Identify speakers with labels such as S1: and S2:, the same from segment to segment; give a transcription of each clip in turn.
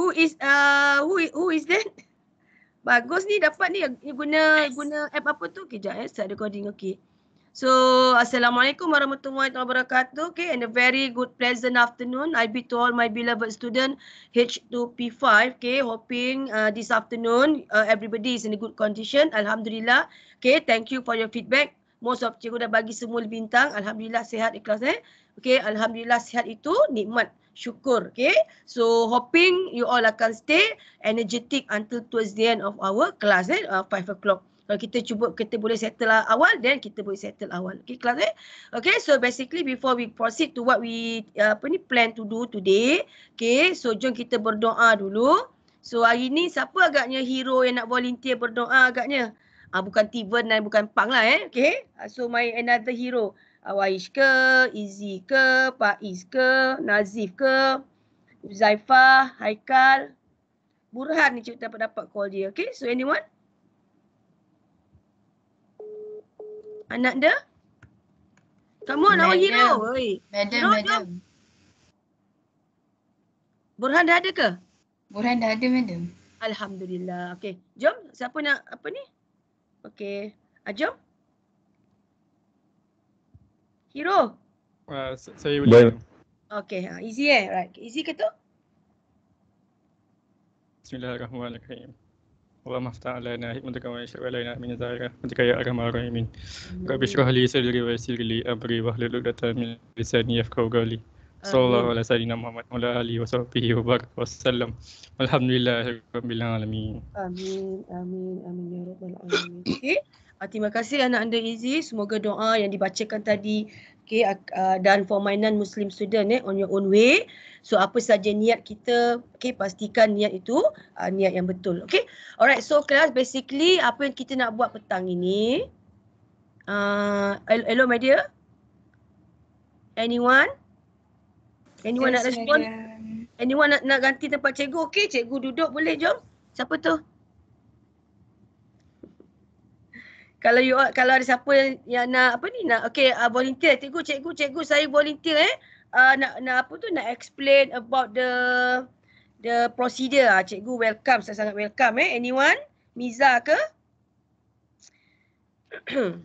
S1: Who is uh who who is that? Bagus ni dapat ni guna yes. guna app apa tu? Kejap eh start recording okey. So assalamualaikum warahmatullahi wabarakatuh. Okay and a very good pleasant afternoon I be to all my beloved student H2P5. Okay hoping uh, this afternoon uh, everybody is in a good condition. Alhamdulillah. Okay thank you for your feedback. Most of cikgu dah bagi semua bintang. Alhamdulillah sehat ikhlas eh. Okay, Alhamdulillah sihat itu nikmat syukur. Okay, so hoping you all akan stay energetic until towards the end of our class, eh, 5 uh, o'clock. Kalau kita cuba, kita boleh settle awal, then kita boleh settle awal. Okay, kelas eh? Okay, so basically before we proceed to what we, uh, apa ni, plan to do today. Okay, so jom kita berdoa dulu. So hari ni siapa agaknya hero yang nak volunteer berdoa agaknya? Ah, bukan Tiven dan bukan Pang lah eh. Okay, ah, so my another hero. Awaish ke, Izzy ke, Faiz ke, Nazif ke, Zaifah, Haikal. Burhan ni cerita dapat dapat call dia. Okay, so anyone? Anak dia? Come on, awak hero. Madam, hero madam. Jom. Burhan dah ada ke? Burhan dah ada, madam. Alhamdulillah. Okay, jom. Siapa nak apa ni? Okay, ah, jom. Jom. Hiro? Uh, saya boleh. Yeah. Okay, ha, easy eh? Right. Easy ke tu? Bismillahirrahmanirrahim. Allah mafta ala na hikmat kama isyak wala ina amin zahira Mantika ya agama arah amin Rabi syurah li sadiri wa isyiri li amri wa hlilu data min lisani yafkau gali Sallallahu ala sayyidina Muhammad wa ala alihi wa sahbihi wa barakatuh wa sallam Alhamdulillah Rabbil Alamin Amin, amin, amin ya Rabbil Alamin Okay Ah, terima kasih anak anda Izzy. Semoga doa yang dibacakan tadi okay, ah, dan permainan Muslim student eh, on your own way. So apa saja niat kita, okay, pastikan niat itu uh, niat yang betul. Okay? Alright, so kelas basically apa yang kita nak buat petang ini. Uh, hello, my dear. Anyone? Anyone yes, nak respond? Anyone nak, nak ganti tempat cikgu? Okay, cikgu duduk boleh jom. Siapa tu? kalau you kalau ada siapa yang nak apa ni nak okey uh, volunteer cikgu cikgu cikgu saya volunteer eh uh, nak nak apa tu nak explain about the the procedure ah cikgu welcome saya sangat welcome eh anyone Miza ke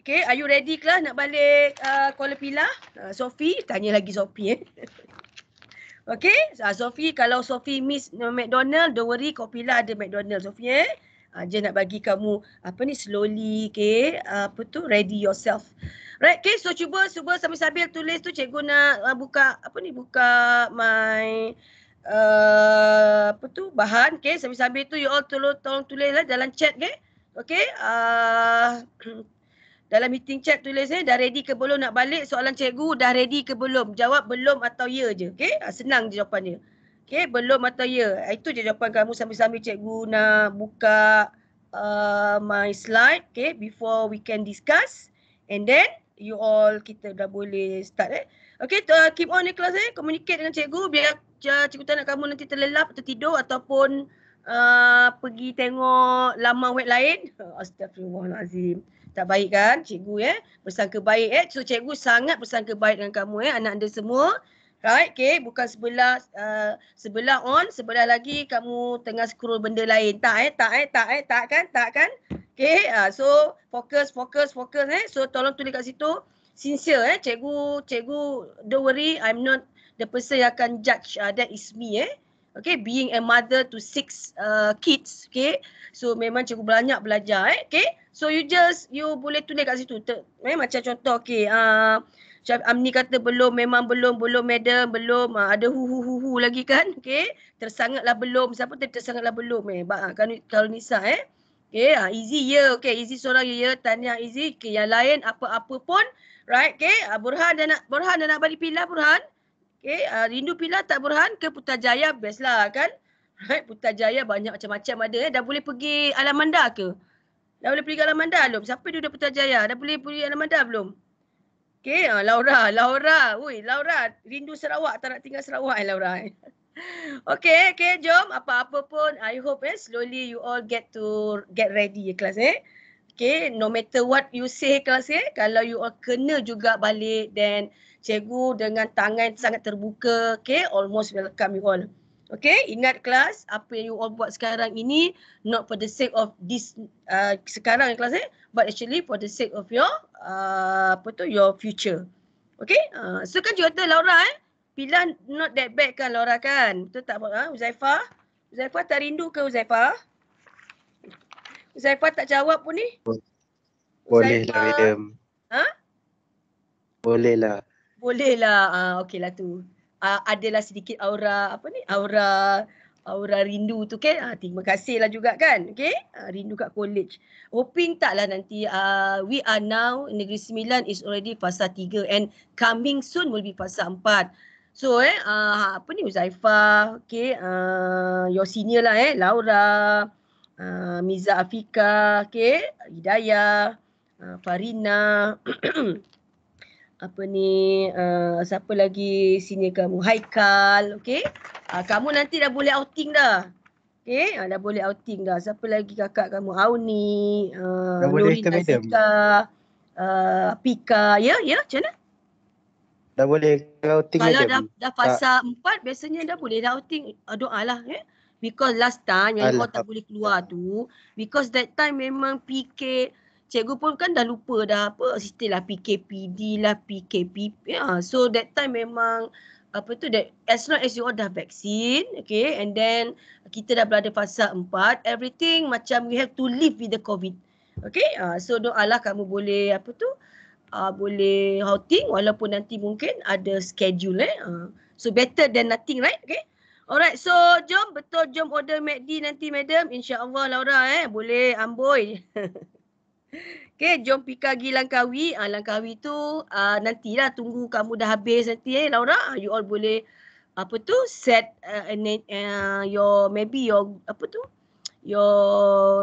S1: Okay, are you ready kelas nak balik uh, Kuala Pilah? Uh, Sophie, tanya lagi Sophie eh. okay, uh, Sophie kalau Sophie miss McDonald, don't worry Kuala Pilah ada McDonald Sophie eh uh, ah, je nak bagi kamu apa ni slowly okay apa tu ready yourself right okay so cuba cuba sambil-sambil tulis tu cikgu nak uh, buka apa ni buka my uh, apa tu bahan okay sambil-sambil tu you all tolong tolong tulis lah dalam chat okay okay uh, dalam meeting chat tulis eh, dah ready ke belum nak balik soalan cikgu dah ready ke belum jawab belum atau ya je Okay, ha, senang je dia. Okay, belum atau ya? Eh, itu je jawapan kamu sambil-sambil cikgu nak buka uh, my slide. Okay, before we can discuss. And then you all, kita dah boleh start eh. to uh, keep on ni class. eh. Communicate dengan cikgu biar cikgu tak nak kamu nanti terlelap atau tidur ataupun uh, pergi tengok lama web lain. Astagfirullahaladzim. Tak baik kan cikgu eh. Bersangka baik eh. So cikgu sangat bersangka baik dengan kamu eh. Anak anda semua. Right, okay. Bukan sebelah, uh, sebelah on, sebelah lagi kamu tengah scroll benda lain. Tak eh, tak eh, tak eh, tak kan, tak kan. Okay, uh, so fokus, fokus, fokus eh. So tolong tulis kat situ. Sincere eh, cikgu, cikgu don't worry, I'm not the person yang akan judge uh, that is me eh. Okay, being a mother to six uh, kids, okay. So memang cikgu banyak belajar eh, okay. So you just, you boleh tulis kat situ. Ter, eh, macam contoh, okay. Uh, Syaf Amni kata belum, memang belum, belum madam, belum. Ha, ada hu hu hu hu lagi kan? Okey. Tersangatlah belum. Siapa tadi tersangatlah belum eh? Ba, ah, kan, kalau Nisa eh. Okey, ha, ah, easy ya. Yeah. Okey, easy seorang ya. Yeah. Tahniah easy. Okay, yang lain apa-apa pun. Right, okey. Ha, Burhan dan nak, Burhan dan nak balik pilah Burhan. Okey, ha, rindu pilah tak Burhan ke Putrajaya best lah kan? Right, Putrajaya banyak macam-macam ada eh. Dah boleh pergi Alamanda ke? Dah boleh pergi Alamanda belum? Siapa duduk Putrajaya? Dah boleh pergi Alamanda belum? Okay, ah, Laura, Laura. Ui, Laura, rindu Sarawak tak nak tinggal Sarawak eh, Laura. Eh. Okay, okay, jom. Apa-apa pun, I hope eh, slowly you all get to get ready eh, kelas eh. Okay, no matter what you say kelas eh, kalau you all kena juga balik, then cikgu dengan tangan sangat terbuka, okay, almost welcome you all. Okay, ingat kelas, apa yang you all buat sekarang ini not for the sake of this uh, sekarang kelas eh, but actually for the sake of your uh, apa tu your future. Okay, uh, so kan you kata Laura eh, pilihan not that bad kan Laura kan? Betul tak buat ha? Uzaifa? Uzaifa tak rindu ke Uzaifa? Uzaifa tak jawab pun ni? Boleh lah William. Ha? Boleh lah. Boleh lah. uh, ah, okay lah tu uh, adalah sedikit aura apa ni aura aura rindu tu kan uh, terima kasih lah juga kan okay uh, ah, rindu kat college hoping tak lah nanti uh, we are now negeri sembilan is already fasa tiga and coming soon will be fasa empat So eh uh, apa ni Uzaifa, okay, uh, your senior lah eh, Laura, uh, Miza Afika, okay, Hidayah, uh, Farina, apa ni uh, siapa lagi sini kamu Haikal okey uh, kamu nanti dah boleh outing dah okey uh, dah boleh outing dah siapa lagi kakak kamu Auni uh, dah Lurita uh, Pika ya yeah, ya yeah, macam mana dah boleh outing kalau dah, dah fasa tak. empat biasanya dah boleh dah outing uh, doa lah eh? because last time yang kau tak boleh keluar tu because that time memang PK cikgu pun kan dah lupa dah apa istilah PKPD lah PKP. ya yeah. so that time memang apa tu that as long as you all dah vaksin okay and then kita dah berada fasa empat, everything macam we have to live with the covid okay uh, so doalah kamu boleh apa tu uh, boleh outing walaupun nanti mungkin ada schedule eh uh, so better than nothing right okay Alright, so jom betul jom order MACD nanti madam. InsyaAllah Laura eh, boleh amboi. Okay, jom pergi pergi Langkawi. Ah, Langkawi tu ah, nantilah tunggu kamu dah habis nanti eh Laura. Ah, you all boleh apa tu set uh, and, uh, your maybe your apa tu your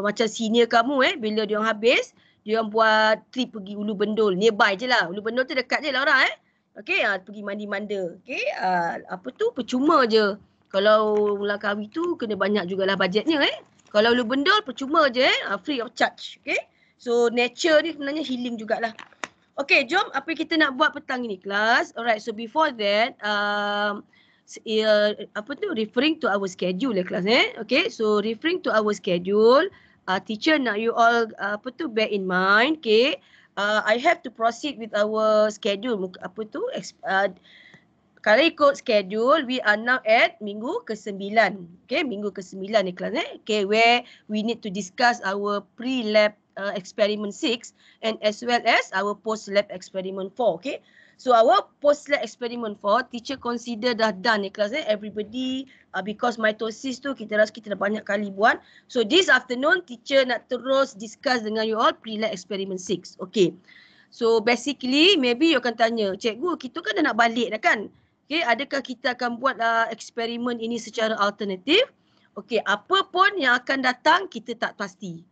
S1: macam senior kamu eh bila dia habis dia orang buat trip pergi Ulu Bendul nearby je lah Ulu Bendul tu dekat je Laura eh Okay, uh, ah, pergi mandi manda Okay, uh, ah, apa tu percuma je kalau Langkawi tu kena banyak jugalah bajetnya eh kalau Ulu Bendul percuma je eh uh, free of charge okay? So nature ni sebenarnya healing jugalah. Okay, jom apa kita nak buat petang ini, kelas. Alright, so before that, um, uh, apa tu, referring to our schedule lah kelas eh. Okay, so referring to our schedule, uh, teacher nak you all, uh, apa tu, bear in mind, okay. Uh, I have to proceed with our schedule, apa tu, uh, kalau ikut schedule, we are now at minggu ke-9. Okay, minggu ke-9 ni kelas eh. Okay, where we need to discuss our pre-lab uh, experiment six and as well as our post lab experiment four, okay so our post lab experiment four, teacher consider dah done ni kelas ni. Eh? everybody uh, because mitosis tu kita rasa kita dah banyak kali buat so this afternoon teacher nak terus discuss dengan you all pre lab experiment six, okay so basically maybe you akan tanya cikgu kita kan dah nak balik dah kan okay adakah kita akan buat uh, eksperimen ini secara alternatif Okay, apa pun yang akan datang kita tak pasti.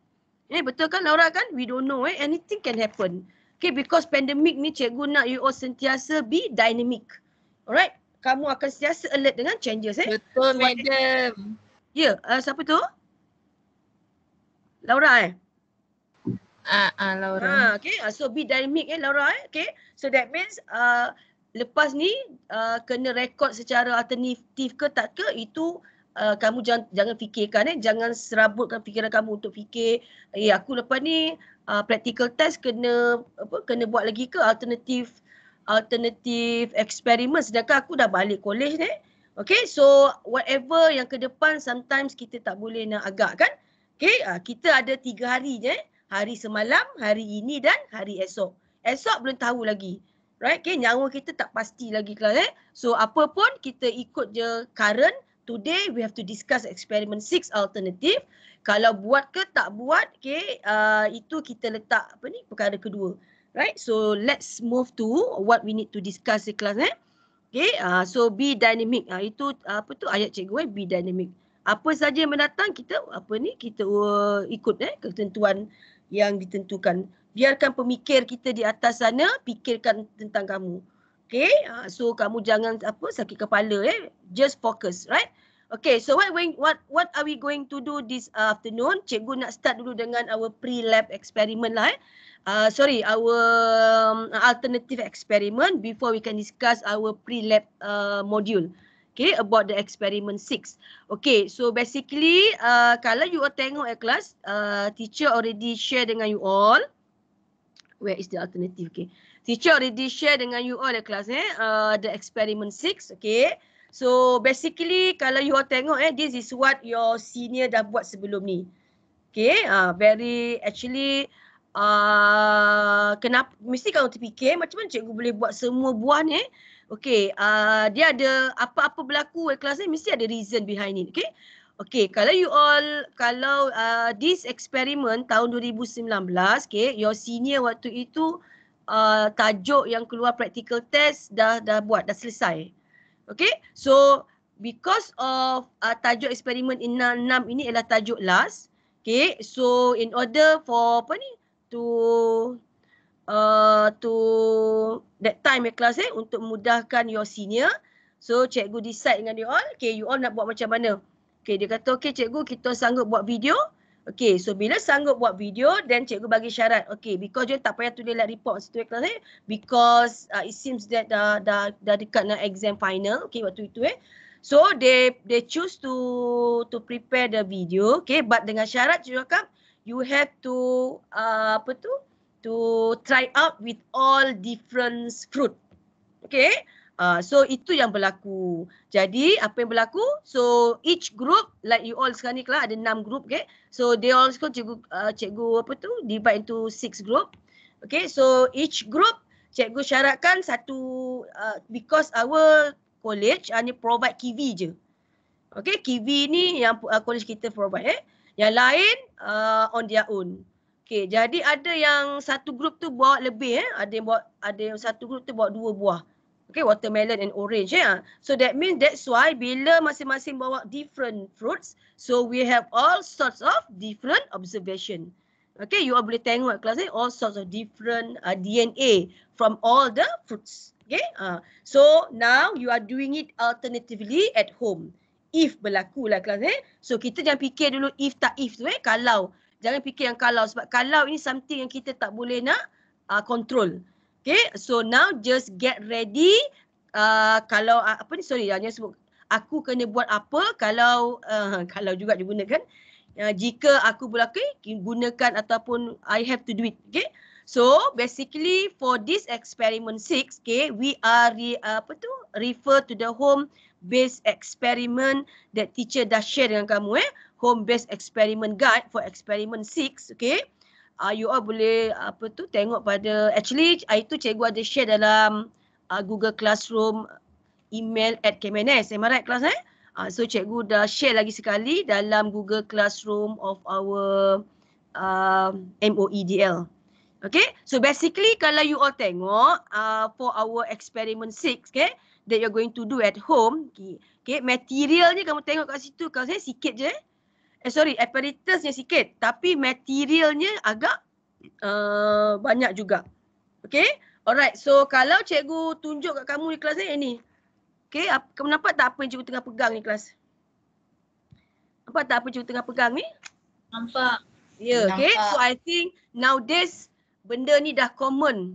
S1: Eh betul kan Laura kan? We don't know eh anything can happen. Okay because pandemic ni cikgu nak you all sentiasa be dynamic. Alright? Kamu akan sentiasa alert dengan changes eh. Betul so, madam. Ya, yeah. uh, siapa tu? Laura eh? Ah, uh, uh, Laura. Ah, okay, uh, so be dynamic eh Laura eh. Okay, so that means uh, lepas ni uh, kena rekod secara alternatif ke tak ke itu Uh, kamu jangan jangan fikirkan eh jangan serabutkan fikiran kamu untuk fikir eh aku lepas ni uh, practical test kena apa kena buat lagi ke alternatif alternatif eksperimen sedangkan aku dah balik kolej ni Okay, so whatever yang ke depan sometimes kita tak boleh nak agak kan. Okay, uh, kita ada tiga hari je. Eh. Hari semalam, hari ini dan hari esok. Esok belum tahu lagi. Right, okay, nyawa kita tak pasti lagi kelas eh. So apapun kita ikut je current today we have to discuss experiment six alternative kalau buat ke tak buat okay uh, itu kita letak apa ni perkara kedua right so let's move to what we need to discuss di kelas eh okay uh, so be dynamic uh, itu uh, apa tu ayat cikgu eh be dynamic apa saja yang mendatang kita apa ni kita uh, ikut eh ketentuan yang ditentukan biarkan pemikir kita di atas sana fikirkan tentang kamu Okay, uh, so kamu jangan apa sakit kepala eh. Just focus, right? Okay, so what what what are we going to do this afternoon? Cikgu nak start dulu dengan our pre-lab experiment lah eh. Uh, sorry, our um, alternative experiment before we can discuss our pre-lab uh, module. Okay, about the experiment 6. Okay, so basically uh, kalau you all tengok at class, uh, teacher already share dengan you all. Where is the alternative? Okay teacher already share dengan you all the class eh uh, the experiment six, okay so basically kalau you all tengok eh this is what your senior dah buat sebelum ni okay uh, very actually uh, kenapa mesti kalau terfikir macam mana cikgu boleh buat semua buah ni eh? okay uh, dia ada apa-apa berlaku eh, kelas ni mesti ada reason behind it okay Okay, kalau you all, kalau uh, this experiment tahun 2019, okay, your senior waktu itu uh, tajuk yang keluar practical test dah dah buat, dah selesai. Okay, so because of uh, tajuk eksperimen enam ini adalah tajuk last. Okay, so in order for apa ni, to uh, to that time ya, eh, class eh, untuk memudahkan your senior. So cikgu decide dengan you all, okay you all nak buat macam mana. Okay, dia kata okay cikgu kita sanggup buat video. Okay, so bila sanggup buat video, then cikgu bagi syarat. Okay, because dia tak payah tulis like report situ eh, kelas eh. Because uh, it seems that dah, dah, dah dekat nak exam final. Okay, waktu itu eh. So, they they choose to to prepare the video. Okay, but dengan syarat cikgu cakap, you have to, uh, apa tu? To try out with all different fruit. Okay, Uh, so itu yang berlaku. Jadi apa yang berlaku? So each group like you all sekarang ni kelas ada enam group okay. So they all sekarang cikgu, uh, ah, cikgu apa tu divide into six group. Okay so each group cikgu syaratkan satu uh, because our college hanya provide KV je. Okay KV ni yang uh, college kita provide eh. Yang lain uh, on their own. Okay jadi ada yang satu group tu buat lebih eh. Ada yang buat ada yang satu group tu buat dua buah. Okay, watermelon and orange. Yeah. So that means that's why bila masing-masing bawa different fruits, so we have all sorts of different observation. Okay, you all boleh tengok kelas ni, all sorts of different uh, DNA from all the fruits. Okay, uh, so now you are doing it alternatively at home. If berlaku lah kelas ni. So kita jangan fikir dulu if tak if tu eh, kalau. Jangan fikir yang kalau sebab kalau ini something yang kita tak boleh nak uh, control. Okay, so now just get ready. Uh, kalau uh, apa ni? Sorry, hanya sebut. Aku kena buat apa kalau uh, kalau juga digunakan. Uh, jika aku boleh okay, gunakan ataupun I have to do it. Okay, so basically for this experiment six, okay, we are re, uh, apa tu? Refer to the home based experiment that teacher dah share dengan kamu eh. Home based experiment guide for experiment six, okay uh, you all boleh apa tu tengok pada actually itu cikgu ada share dalam uh, Google Classroom eh, email at KMNS. Am I right class eh? Uh, so cikgu dah share lagi sekali dalam Google Classroom of our uh, MOEDL. Okay, so basically kalau you all tengok uh, for our experiment six okay, that you're going to do at home, okay, okay materialnya kamu tengok kat situ, kalau saya eh, sikit je eh eh sorry apparatusnya sikit tapi materialnya agak uh, banyak juga. Okay. Alright. So kalau cikgu tunjuk kat kamu di kelas ni, eh, ni. Okay. Kamu nampak tak apa yang cikgu tengah pegang ni kelas? Nampak tak apa cikgu tengah pegang ni? Nampak. Ya. Yeah, okay. So I think nowadays benda ni dah common.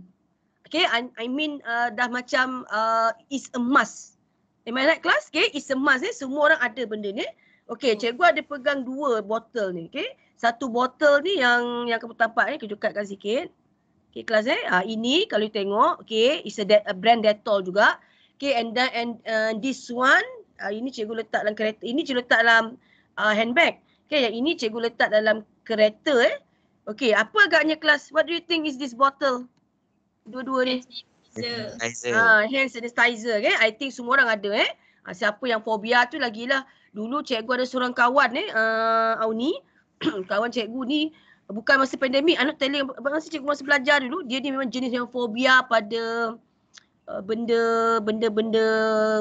S1: Okay. I, I mean uh, dah macam uh, is a must. Am I right kelas? Okay. Is a must ni. Eh. Semua orang ada benda ni. Eh. Okey, hmm. cikgu ada pegang dua botol ni, okay? Satu botol ni yang yang kamu tampak ni, kejukatkan sikit. okay? kelas eh. Ha, ini kalau you tengok, okay, is a, de a brand Dettol juga. okay? and then, and uh, this one, uh, ini cikgu letak dalam kereta. Ini cikgu letak dalam uh, handbag. okay? yang ini cikgu letak dalam kereta eh. Okey, apa agaknya kelas? What do you think is this bottle? Dua-dua ni. Hand sanitizer. Ha, hand sanitizer, okey. I think semua orang ada eh. siapa yang fobia tu lagilah. Dulu cikgu ada seorang kawan eh, uh, Auni. kawan cikgu ni bukan masa pandemik anak telling masa cikgu masa belajar dulu dia ni memang jenis yang fobia pada eh, benda benda benda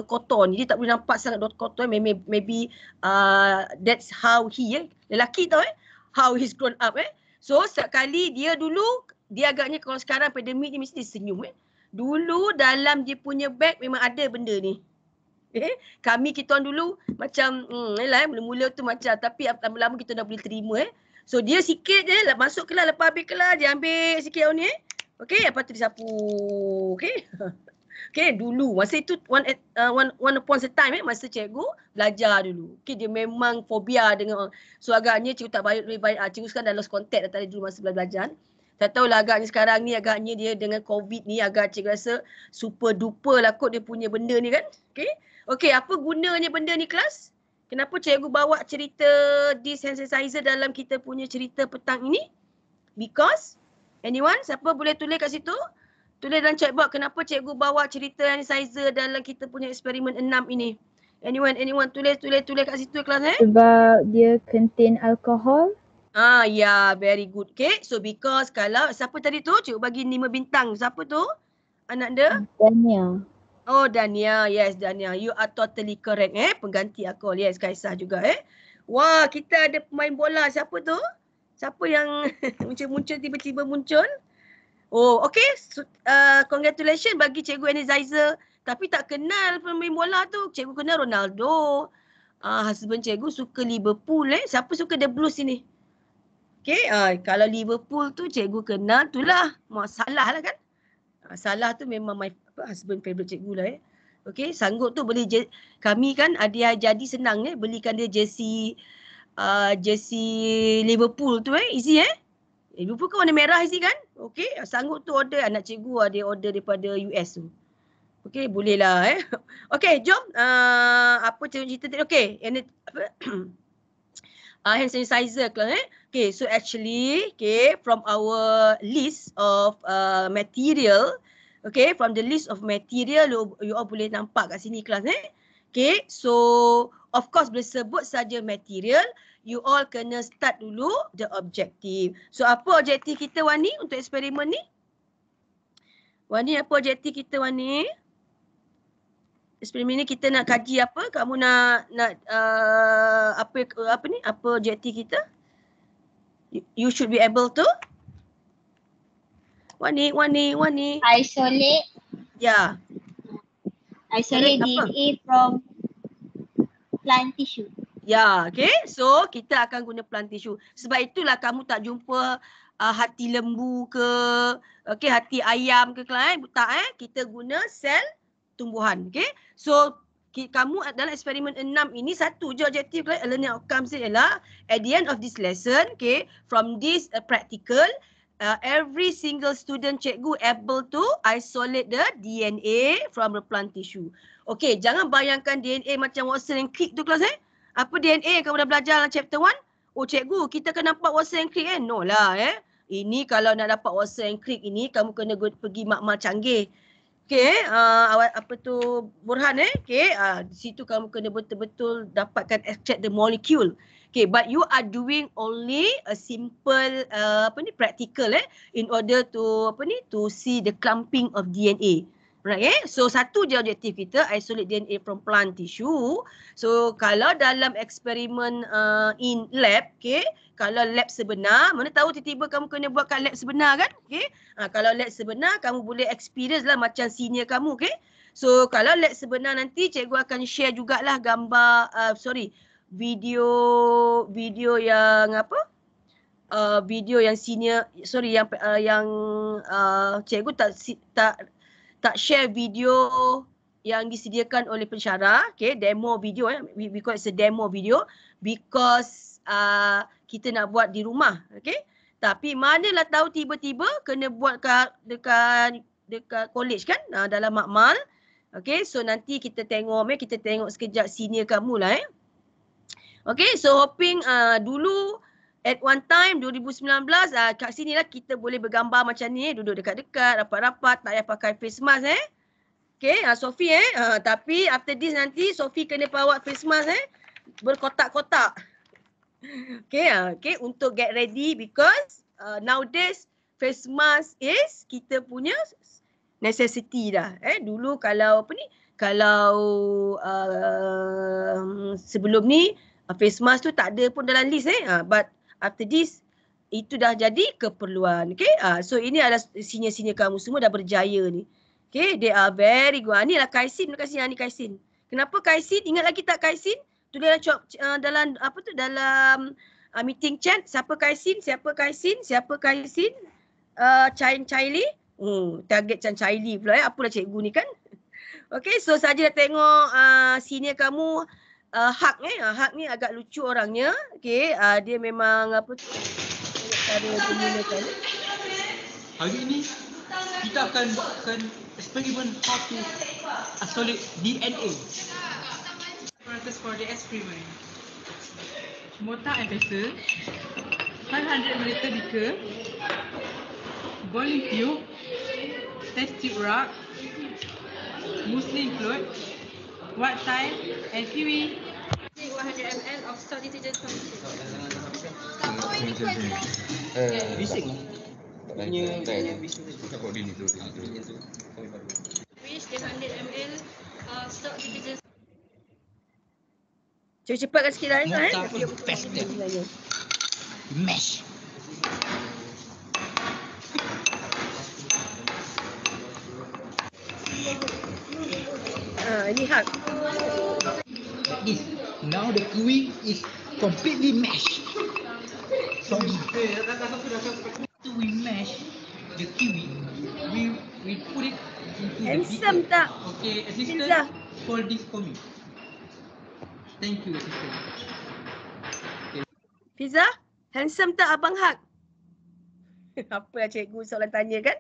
S1: kotor ni dia tak boleh nampak sangat dot kotor eh. maybe, maybe uh, that's how he eh. lelaki tau eh how he's grown up eh so sekali dia dulu dia agaknya kalau sekarang pandemik ni mesti dia senyum eh dulu dalam dia punya bag memang ada benda ni Eh, kami kita orang dulu macam hmm, yalah, eh, eh, mula-mula tu macam tapi lama-lama kita dah boleh terima eh. So dia sikit je eh, lah, masuk kelas lepas habis kelas dia ambil sikit orang ni eh. Okey, apa tu disapu. okay Okey, dulu masa itu one at, uh, one one upon a time eh masa cikgu belajar dulu. Okey, dia memang fobia dengan orang. So agaknya cikgu tak baik lebih baik ah cikgu sekarang dah lost contact dah tadi dulu masa belajar. Tak tahulah agaknya sekarang ni agaknya dia dengan COVID ni agak cikgu rasa super duper lah kot dia punya benda ni kan. Okay. Okey, apa gunanya benda ni kelas? Kenapa cikgu bawa cerita desensitizer dalam kita punya cerita petang ini? Because anyone, siapa boleh tulis kat situ? Tulis dalam chat box kenapa cikgu bawa cerita desensitizer dalam kita punya eksperimen enam ini? Anyone, anyone tulis tulis tulis kat situ kelas eh? Sebab dia contain alcohol. Ah ya, yeah, very good. Okay, so because kalau siapa tadi tu cikgu bagi lima bintang. Siapa tu? Anak dia? Daniel. Oh Dania, yes Dania, you are totally correct eh pengganti aku. Yes Kaisah juga eh. Wah, kita ada pemain bola siapa tu? Siapa yang muncul-muncul tiba-tiba muncul? Oh, okay. Uh, congratulations bagi Cikgu Energizer. Tapi tak kenal pemain bola tu. Cikgu kenal Ronaldo. Ah, uh, husband cikgu suka Liverpool eh. Siapa suka The Blues ni? Okay, uh, kalau Liverpool tu cikgu kenal, tu lah salah lah kan. Ah, salah tu memang my apa husband favorite cikgu lah ya. Eh. okay sanggup tu beli kami kan ada jadi senang ya belikan dia jersey uh, jersey Liverpool tu eh easy eh. Liverpool kan warna merah easy kan? okay sanggup tu order anak cikgu ada order daripada US tu. okay boleh lah eh. okay jom uh, apa cerita tadi? Okey, ini apa? Uh, hand sanitizer ke eh. Okay, so actually, okay, from our list of uh, material, Okay, from the list of material, you, you all boleh nampak kat sini kelas ni. Eh? Okay, so of course boleh sebut saja material, you all kena start dulu the objective. So apa objektif kita Wani untuk eksperimen ni? Wani apa objektif kita Wani? Eksperimen ni kita nak kaji apa? Kamu nak nak uh, apa apa ni? Apa objektif kita? you should be able to What ni? What ni? What ya. ni? Isolate. Yeah. Isolate DNA from plant tissue. Yeah, okay. So kita akan guna plant tissue. Sebab itulah kamu tak jumpa uh, hati lembu ke, okay, hati ayam ke kelain. Tak eh. Kita guna sel tumbuhan. Okay. So kamu dalam eksperimen enam ini satu je objektif kelain. Learning outcomes ialah at the end of this lesson, okay, from this uh, practical, uh, every single student cikgu able to isolate the DNA from the plant tissue. Okay, jangan bayangkan DNA macam Watson and Crick tu kelas eh. Apa DNA yang kamu dah belajar dalam chapter 1? Oh cikgu, kita kena nampak Watson and Crick eh? No lah eh. Ini kalau nak dapat Watson and Crick ini, kamu kena pergi makmal canggih. Okay, eh, uh, apa tu Burhan eh? Okay, uh, di situ kamu kena betul-betul dapatkan extract the molecule. Okay, but you are doing only a simple uh, apa ni practical eh in order to apa ni to see the clumping of DNA. Right, eh? So satu dia objektif kita isolate DNA from plant tissue. So kalau dalam eksperimen uh, in lab, okay, kalau lab sebenar, mana tahu tiba-tiba kamu kena buat kat lab sebenar kan? Okay, ha, kalau lab sebenar, kamu boleh experience lah macam senior kamu, okay? So kalau lab sebenar nanti cikgu akan share jugalah gambar, uh, sorry, video video yang apa uh, video yang senior sorry yang uh, yang uh, cikgu tak tak tak share video yang disediakan oleh pensyarah okay demo video eh we, we call it a demo video because uh, kita nak buat di rumah okay tapi manalah tahu tiba-tiba kena buat kat, dekat dekat college kan uh, dalam makmal okay so nanti kita tengok eh kita tengok sekejap senior kamu lah eh Okay, so hoping uh, dulu at one time 2019 uh, kat sini lah kita boleh bergambar macam ni eh. Duduk dekat-dekat, rapat-rapat, tak payah pakai face mask eh. Okay, uh, Sophie eh. Uh, tapi after this nanti Sophie kena bawa face mask eh. Berkotak-kotak. Okay, uh, okay, untuk get ready because uh, nowadays face mask is kita punya necessity dah. Eh, dulu kalau apa ni, kalau uh, sebelum ni uh, face mask tu tak ada pun dalam list eh uh, but after this itu dah jadi keperluan okay uh, so ini adalah senior-senior kamu semua dah berjaya ni okay they are very good uh, ni lah kaisin terima kasih ni kaisin kenapa kaisin ingat lagi tak kaisin Tu tulislah uh, dalam apa tu dalam uh, meeting chat siapa kaisin siapa kaisin siapa kaisin uh, chain chaili hmm target chan chaili pula eh apalah cikgu ni kan Okay, so saja dah tengok uh, senior kamu uh, Huck eh. Uh, eh, Huck ni agak lucu orangnya. Okay. Uh, eh, dia memang apa tu. Cara menggunakan. Hari ini kita akan buatkan eksperimen how to isolate DNA. Apparatus for the experiment. Motor and vessel. 500 ml beaker. Boiling tube. Test tube rock. Muslim clothes. What time? And Kiwi. 100ml of salty tijan sambal. Tak boleh dikeluarkan. Bising tu. ml uh, stock detergent. Cepat cepatkan sikit dah eh. Mesh. lihat. Hak, Now the queen is completely mashed. So we mash the kiwi, we we put it into Handsome the pizza. Okay, assistant, pizza. this for me. Thank you, assistant. Pizza? Handsome tak Abang Hak? Apa lah cikgu soalan tanya kan?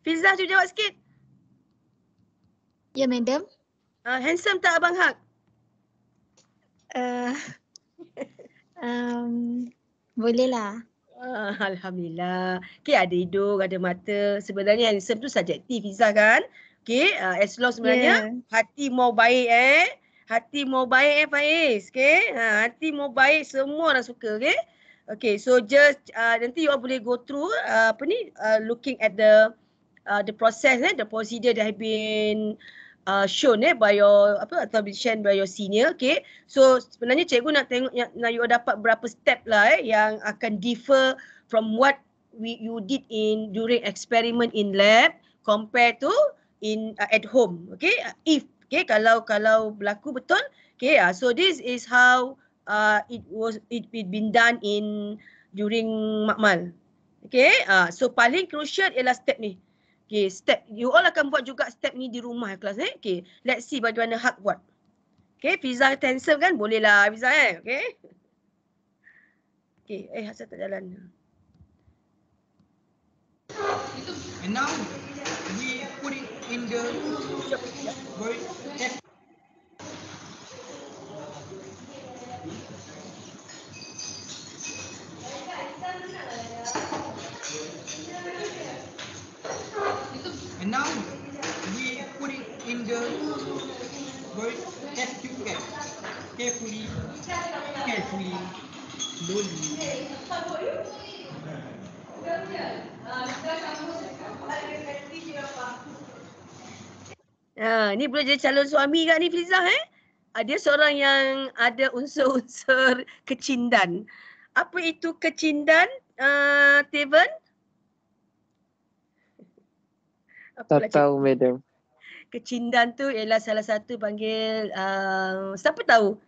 S1: Pizza cuba jawab sikit. Ya, madam. Uh, handsome tak Abang Hak? Uh, um, Boleh Uh, Alhamdulillah. Okay, ada hidung, ada mata. Sebenarnya handsome tu subjektif Izzah kan? Okay, uh, as long sebenarnya yeah. hati mau baik eh. Hati mau baik eh Faiz. Okay, uh, hati mau baik semua orang suka. Okay, okay so just uh, nanti you all boleh go through uh, apa ni uh, looking at the uh, the process eh, the procedure that have been uh, shown eh by your apa atau shared by your senior okay so sebenarnya cikgu nak tengok nak, nak you dapat berapa step lah eh yang akan differ from what we you did in during experiment in lab compare to in uh, at home okay uh, if okay kalau kalau berlaku betul okay uh, so this is how uh, it was it, it been done in during makmal okay uh, so paling crucial ialah step ni Okay, step. You all akan buat juga step ni di rumah kelas eh. Okay, let's see bagaimana hard buat. Okay, pizza tensor kan? Boleh lah pizza eh. Okay. Okay, eh saya tak jalan. And now, we put Sekejap, sekejap. And now we put it in the bird test tube bag. Carefully, carefully, slowly. Ha, uh, ni boleh jadi calon suami kan ni Filizah eh? Ah, dia seorang yang ada unsur-unsur kecindan. Apa itu kecindan, uh, ah, Teven? Apa tak tahu madam. Kecindan tu ialah salah satu panggil uh, siapa tahu.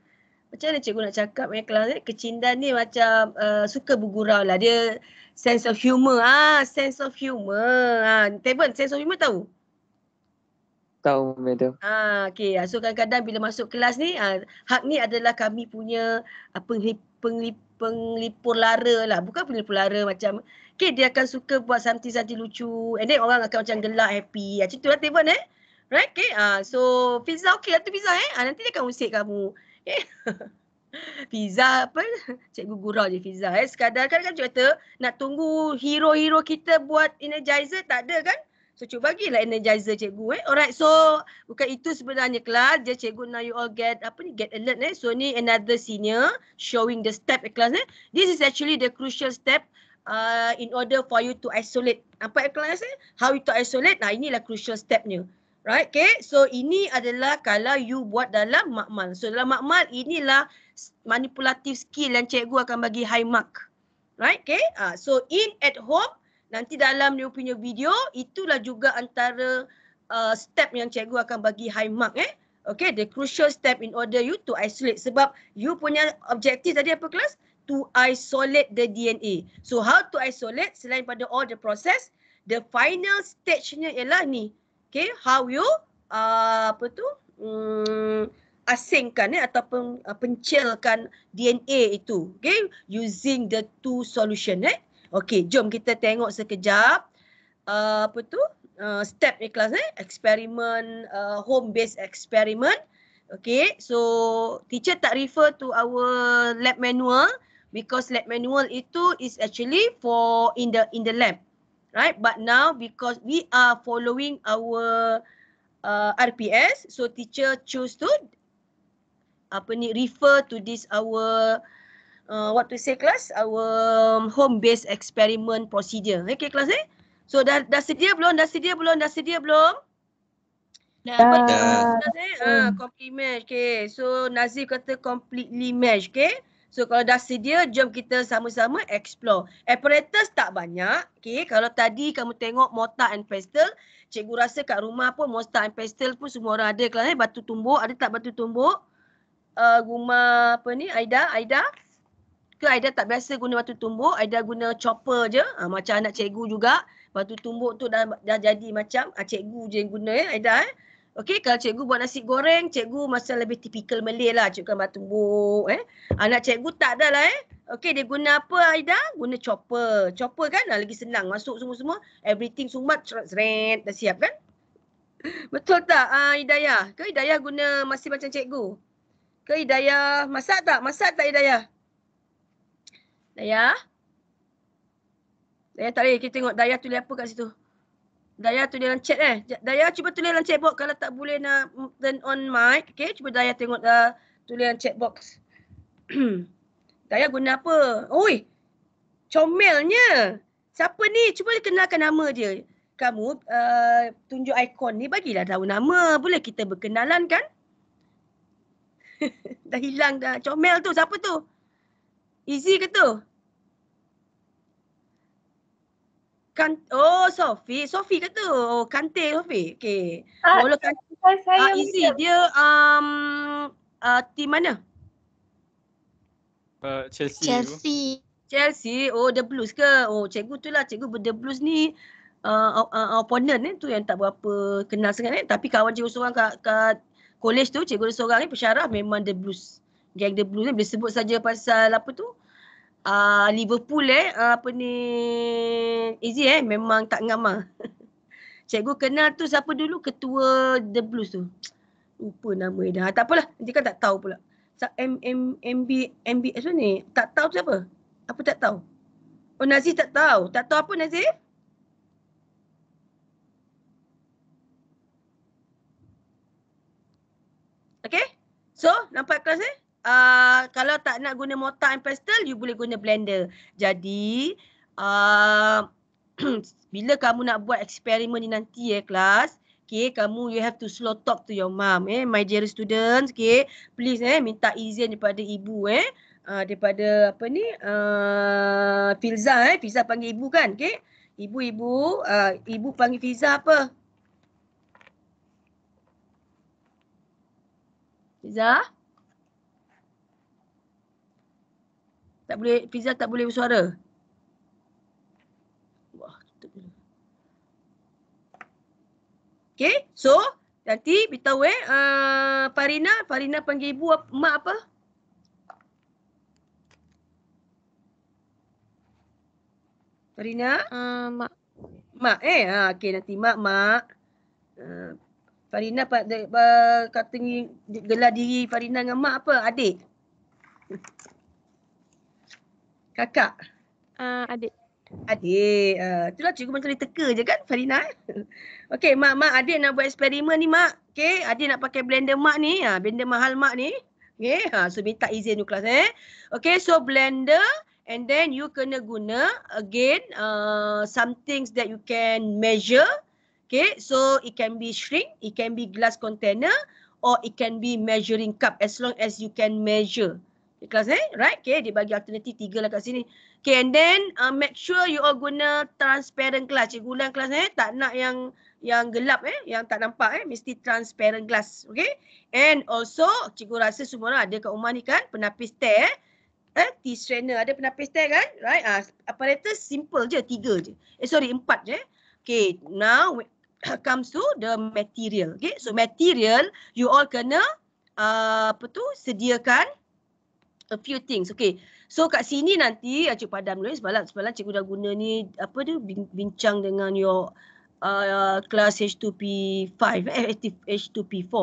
S1: Macam mana cikgu nak cakap dengan kelas eh? Kecindan ni macam uh, suka bergurau lah. Dia sense of humor. Ah, sense of humor. Ah, Tabun, sense of humor tahu? Tahu, madam. Ah, okay. Ah, so kadang-kadang bila masuk kelas ni, ah, hak ni adalah kami punya uh, penglip, penglipur lara lah. Bukan penglipur lara macam Okay, dia akan suka buat something-something lucu. And then orang akan macam gelak, happy. Ah, macam tu lah, Tavon eh. Right, okay. Uh, so, pizza okay lah tu pizza eh. Uh, nanti dia akan usik kamu. Okay. Eh? pizza apa? Cikgu gurau je pizza eh. Sekadar kan kan cikgu kata nak tunggu hero-hero kita buat energizer tak ada kan? So, cuba bagilah energizer cikgu eh. Alright, so bukan itu sebenarnya kelas. Dia cikgu now you all get apa ni? Get alert eh. So, ni another senior showing the step eh, kelas eh. This is actually the crucial step uh, in order for you to isolate. Nampak ya kelas eh? How you to isolate, nah inilah crucial step stepnya. Right, okay. So ini adalah kalau you buat dalam makmal. So dalam makmal inilah manipulative skill yang cikgu akan bagi high mark. Right, okay. Uh, so in at home, nanti dalam dia punya video, itulah juga antara uh, step yang cikgu akan bagi high mark eh. Okay, the crucial step in order you to isolate. Sebab you punya objektif tadi apa kelas? to isolate the DNA. So how to isolate selain pada all the process, the final stage-nya ialah ni. Okay, how you, uh, apa tu, um, asingkan eh, ataupun uh, pencilkan DNA itu. Okay, using the two solution. Eh. Okay, jom kita tengok sekejap. Uh, apa tu? Uh, step ni kelas ni. Eh? Experiment, uh, home-based experiment. Okay, so teacher tak refer to our lab manual because lab manual itu is actually for in the in the lab right but now because we are following our uh, RPS so teacher choose to apa ni refer to this our uh, what to say class our um, home based experiment procedure eh, okay class eh so dah dah sedia belum dah sedia belum dah sedia belum
S2: Nah, ah, ah,
S1: complete match. Okay. So Nazif kata completely match. Okay. So kalau dah sedia, jom kita sama-sama explore. Apparatus tak banyak. Okay, kalau tadi kamu tengok mortar and pestle, cikgu rasa kat rumah pun mortar and pestle pun semua orang ada. Kalau eh, batu tumbuk, ada tak batu tumbuk? Uh, rumah apa ni? Aida? Aida? Ke Aida tak biasa guna batu tumbuk? Aida guna chopper je. Ha, macam anak cikgu juga. Batu tumbuk tu dah, dah jadi macam ha, cikgu je yang guna eh, Aida eh. Okey, kalau cikgu buat nasi goreng, cikgu masa lebih tipikal Malay lah. Cikgu kan batu buk, eh. Anak cikgu tak ada lah, eh. Okey, dia guna apa, Aida? Guna chopper. Chopper kan? Lagi senang. Masuk semua-semua. Everything sumat, seret, dah siap kan? Betul tak, uh, Hidayah? Ke Hidayah guna masih macam cikgu? Ke Hidayah masak tak? Masak tak, Hidayah? Hidayah? Hidayah tak boleh. Kita tengok Hidayah tulis apa kat situ. Daya tu dalam chat eh. Daya cuba tulis dalam chat box kalau tak boleh nak turn on mic. Okay, cuba Daya tengok dah uh, tulis dalam chat box. Daya guna apa? Oi, comelnya. Siapa ni? Cuba kenalkan nama dia. Kamu uh, tunjuk ikon ni, bagilah tahu nama. Boleh kita berkenalan kan? dah hilang dah. Comel tu, siapa tu? Easy ke tu? kan oh Sofi Sofi kata oh kante Sofi okey uh, kan saya uh, easy dia um uh, team mana uh, Chelsea Chelsea Chelsea oh the blues ke oh cikgu tu lah cikgu the blues ni uh, uh, uh opponent ni eh, tu yang tak berapa kenal sangat ni eh. tapi kawan cikgu seorang kat, kat college tu cikgu dia seorang ni eh, memang the blues gang the blues ni boleh sebut saja pasal apa tu uh, uh, Liverpool eh uh, apa ni easy eh memang tak ngamah. Cikgu kenal tu siapa dulu ketua The Blues tu. Lupa nama dia dah. Tak apalah, nanti kan tak tahu pula. Sa M M M B M B apa ni? Tak tahu siapa? Apa tak tahu? Oh Nazif tak tahu. Tak tahu apa Nazif? Okay. So, nampak kelas ni? Eh? uh, kalau tak nak guna mortar and pestle, you boleh guna blender. Jadi, uh, bila kamu nak buat eksperimen ni nanti eh kelas, okay, kamu you have to slow talk to your mom eh, my dear students, okay. Please eh, minta izin daripada ibu eh. Uh, daripada apa ni, uh, Filza eh. Filza panggil ibu kan, okay. Ibu-ibu, uh, ibu panggil Filza apa? Filza? Tak boleh, Fiza tak boleh bersuara. Wah, tutup dulu. Okay, so nanti beritahu eh, uh, Farina, Farina panggil ibu, mak apa? Farina? Uh, mak. Mak eh, ha, okay nanti mak, mak. Uh, Farina pada, uh, kata ni gelar diri Farina dengan mak apa? Adik? Kakak. Uh, adik. Adik. Uh, itulah cikgu macam dia teka je kan Farina. Eh? Okey, mak, mak. Adik nak buat eksperimen ni, mak. Okey, adik nak pakai blender mak ni. Ha, blender mahal mak ni. Okey, ha, so minta izin tu kelas eh. Okey, so blender. And then you kena guna again uh, some things that you can measure. Okay, so it can be shrink, it can be glass container or it can be measuring cup as long as you can measure ikhlas eh right okay dia bagi alternatif tiga lah kat sini okay and then uh, make sure you all guna transparent glass cikgu ulang kelas eh tak nak yang yang gelap eh yang tak nampak eh mesti transparent glass okay and also cikgu rasa semua orang ada kat rumah ni kan penapis teh eh eh t-strainer ada penapis teh kan right ah, apparatus simple je tiga je eh sorry empat je eh okay now comes to the material okay so material you all kena uh, apa tu sediakan a few things. Okay. So kat sini nanti ah, Cik Padam ni sebab lah, sebab lah cikgu dah guna ni apa tu bincang dengan your ah, kelas uh, H2P5 eh, H2P4.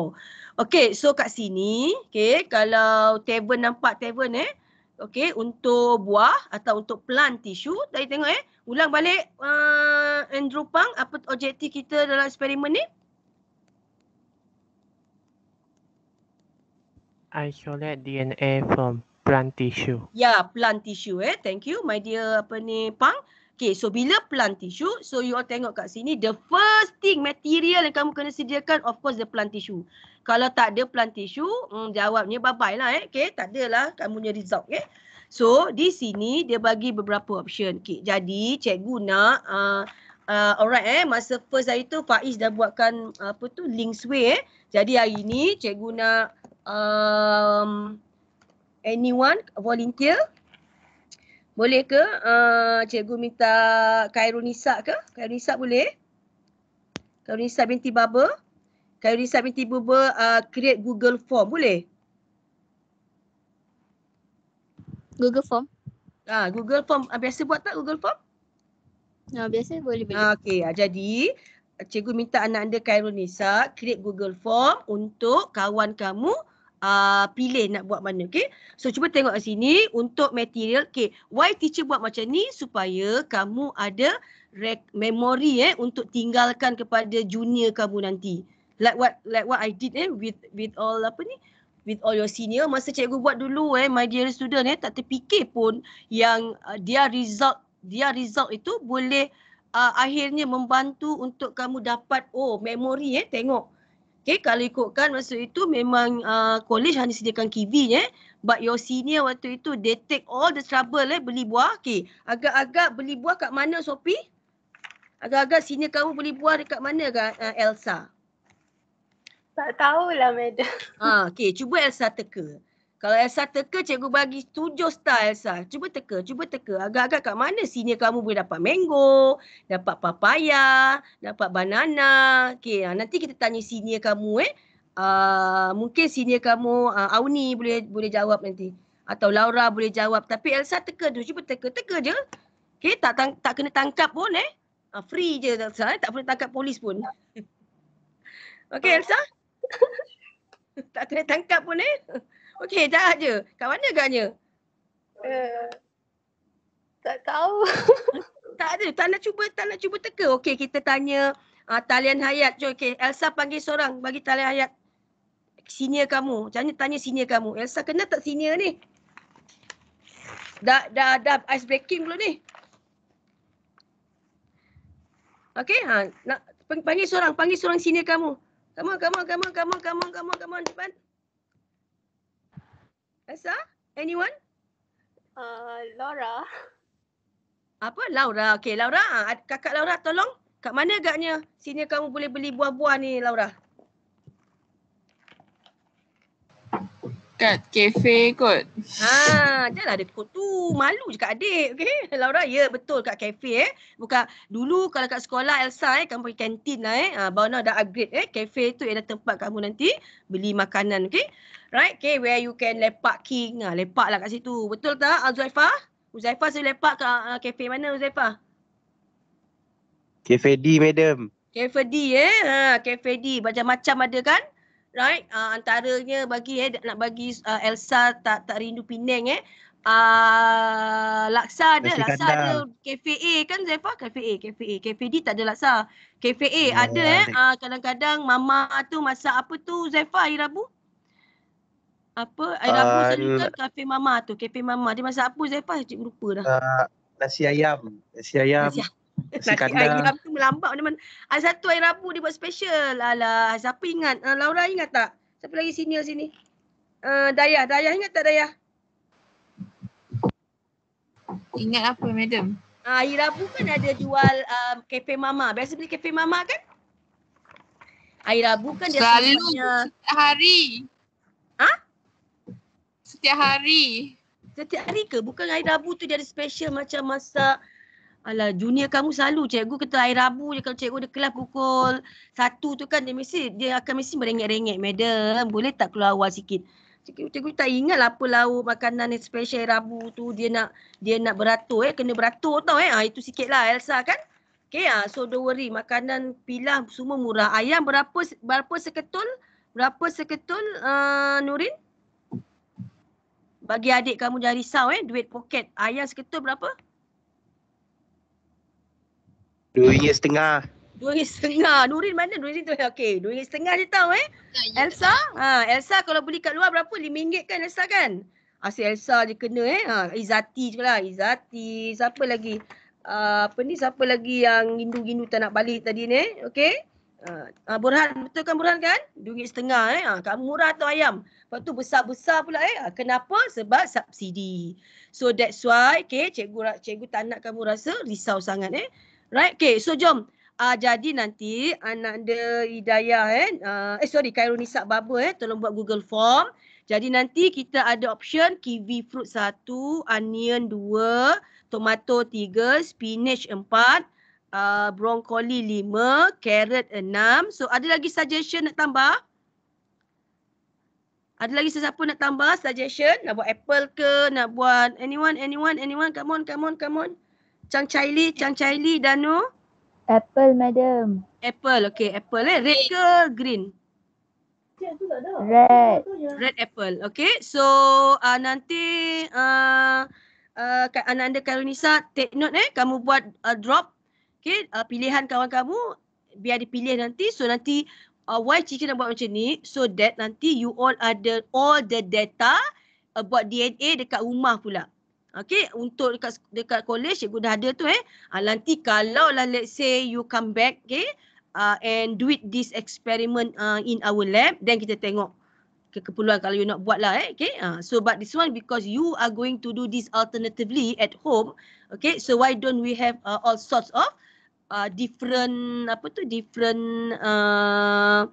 S1: Okay, so kat sini, okay, kalau tavern nampak tavern eh, okay, untuk buah atau untuk plant tissue, dari tengok eh, ulang balik uh, Andrew Pang, apa objektif kita dalam eksperimen ni? Isolate DNA from plant tissue. Ya, yeah, plant tissue eh. Thank you my dear apa ni Pang. Okay, so bila plant tissue, so you all tengok kat sini, the first thing material yang kamu kena sediakan, of course the plant tissue. Kalau tak ada plant tissue, hmm, jawabnya bye-bye lah eh. Okay, tak adalah kamu punya result eh. So, di sini dia bagi beberapa option. Okay, jadi cikgu nak, uh, uh, alright eh, masa first hari tu Faiz dah buatkan apa tu, links sway eh. Jadi hari ni cikgu nak, um, anyone volunteer boleh ke uh, cikgu minta Khairul Nisa ke? Khairul Nisa boleh? Khairul Nisa binti Baba? Khairul Nisa binti Baba uh, create Google Form boleh? Google Form? Ah, uh, Google Form. Uh, biasa buat tak Google Form? Ya, uh, biasa boleh. boleh. Okey, uh, ah, jadi cikgu minta anak anda Khairul Nisa create Google Form untuk kawan kamu uh, pilih nak buat mana. Okay. So cuba tengok kat sini untuk material. Okay. Why teacher buat macam ni? Supaya kamu ada memory eh, untuk tinggalkan kepada junior kamu nanti. Like what like what I did eh, with with all apa ni? with all your senior masa cikgu buat dulu eh my dear student eh tak terfikir pun yang uh, dia result dia result itu boleh uh, akhirnya membantu untuk kamu dapat oh memory eh tengok Okay, kalau ikutkan masa itu memang uh, college hanya sediakan kiwi eh. But your senior waktu itu, they take all the trouble eh, beli buah. Okay, agak-agak beli buah kat mana Sophie? Agak-agak senior kamu beli buah dekat mana kat uh, Elsa? Tak tahulah madam. Ah, okay, cuba Elsa teka. Kalau Elsa teka, cikgu bagi tujuh star Elsa. Cuba teka, cuba teka. Agak-agak kat mana senior kamu boleh dapat mango, dapat papaya, dapat banana. Okay, ah, nanti kita tanya senior kamu eh. Uh, mungkin senior kamu uh, Auni boleh boleh jawab nanti. Atau Laura boleh jawab. Tapi Elsa teka tu. Cuba teka, teka je. Okay, tak tang- tak kena tangkap pun eh. Uh, free je Elsa. Eh? Tak perlu tangkap polis pun. okay Elsa. tak kena tangkap pun eh. Okey, dah ada. Kat mana agaknya? Uh, eh, tak tahu. tak ada. Tak nak cuba, tak nak cuba teka. Okey, kita tanya uh, talian hayat. Jom, okey. Elsa panggil seorang bagi talian hayat. Senior kamu. Tanya, tanya senior kamu. Elsa kenal tak senior ni? Dah, dah, dah ice breaking dulu ni. Okey, ha, nak panggil seorang, panggil seorang senior kamu. Kamu kamu kamu kamu kamu kamu kamu on, come on, come on, come on, depan. Asa? Anyone? Uh, Laura. Apa? Laura. Okay, Laura. Ah, kakak Laura tolong. Kat mana agaknya sini kamu boleh beli buah-buah ni, Laura? Kat kafe kot. Ha, ah, janganlah ada kot tu. Malu je kat adik. Okay? Laura, ya yeah, betul kat kafe. Eh. Buka dulu kalau kat sekolah Elsa, eh, kamu pergi kantin lah. Eh. Ha, ah, Bawana dah upgrade. Eh. Kafe tu ialah tempat kamu nanti beli makanan. Okay? Right? Okay, where you can lepak king. Ha, ah, lepak lah kat situ. Betul tak, Azulaifah? Ah, Azulaifah saya lepak ke uh, ah, kafe mana, Azulaifah? Kafe D, madam. Kafe D, eh? Ha, kafe D. Macam-macam ada kan? Right? Uh, antaranya bagi, eh, nak bagi uh, Elsa tak tak rindu Penang, eh? Uh, laksa ada, Masih laksa kandang. ada kafe A kan Zefa? Kafe A, kafe A. Kafe D tak ada laksa. Kafe A oh, ada ya, eh. Uh, kadang-kadang mama tu masak apa tu Zefa hari Rabu? Uh, apa air rabus uh, tu kafe mama tu kafe mama dia masak apa saya pas cik lupa dah uh, nasi ayam nasi ayam nasi, nasi, air ayam tu melambak mana ada satu air rabu dia buat special alah siapa ingat uh, Laura ingat tak siapa lagi senior sini uh, Dayah Dayah ingat tak Dayah ingat apa madam uh, air rabu kan ada jual kafe um, mama biasa beli kafe mama kan Air Rabu kan dia selalu hari setiap hari. Setiap hari ke? Bukan air rabu tu dia ada special macam masa Alah, junior kamu selalu cikgu kata air rabu je kalau cikgu ada kelas pukul satu tu kan dia mesti dia akan mesti merengek-rengek, madam. Boleh tak keluar awal sikit? Cikgu, cikgu tak ingat lah apa lauk makanan yang special air rabu tu dia nak dia nak beratur eh. Kena beratur tau eh. Ha, itu sikit lah Elsa kan. Okay ha. so don't worry. Makanan pilah semua murah. Ayam berapa berapa seketul? Berapa seketul uh, Nurin? Bagi adik kamu jangan risau eh. Duit poket. Ayah seketul berapa? Dua ringgit setengah. Dua ringgit setengah. Dua ringgit mana? Dua ringgit tu. Okey. Dua ringgit setengah je tahu eh. Ya, ya. Elsa. Ha, Elsa kalau beli kat luar berapa? Lima ringgit kan Elsa kan? Asyik Elsa je kena eh. Ha, Izati je lah. Izati. Siapa lagi? Uh, apa ni siapa lagi yang rindu-rindu tak nak balik tadi ni? Eh? Okey. Uh, uh, Burhan betul kan Burhan kan? Duit setengah eh. Uh, kat murah tu ayam. Lepas tu besar-besar pula eh. Uh, kenapa? Sebab subsidi. So that's why okay, cikgu, cikgu tak nak kamu rasa risau sangat eh. Right? Okay so jom. Uh, jadi nanti anak dia Hidayah eh. Uh, eh sorry Khairunisa Baba eh. Tolong buat Google Form. Jadi nanti kita ada option kiwi fruit satu, onion dua, tomato tiga, spinach empat, Uh, brokoli lima, carrot enam. So ada lagi suggestion nak tambah? Ada lagi sesiapa nak tambah suggestion? Nak buat apple ke? Nak buat anyone, anyone, anyone? Come on, come on, come on. Chang Chai Li, Chang Chai Li, Danu? Apple, madam. Apple, okay. Apple eh. Red ke green? Red. Red apple, okay. So uh, nanti uh, uh, anak Karunisa, take note eh. Kamu buat uh, drop okay, uh, pilihan kawan kamu biar dipilih nanti. So nanti uh, why cikgu nak buat macam ni? So that nanti you all ada all the data about DNA dekat rumah pula. Okay, untuk dekat dekat college cikgu dah ada tu eh. Uh, nanti kalau lah let's say you come back, okay, uh, and do it this experiment uh, in our lab, then kita tengok ke keperluan kalau you nak buat lah eh. Okay, uh, so but this one because you are going to do this alternatively at home, okay, so why don't we have uh, all sorts of uh, different apa tu different uh,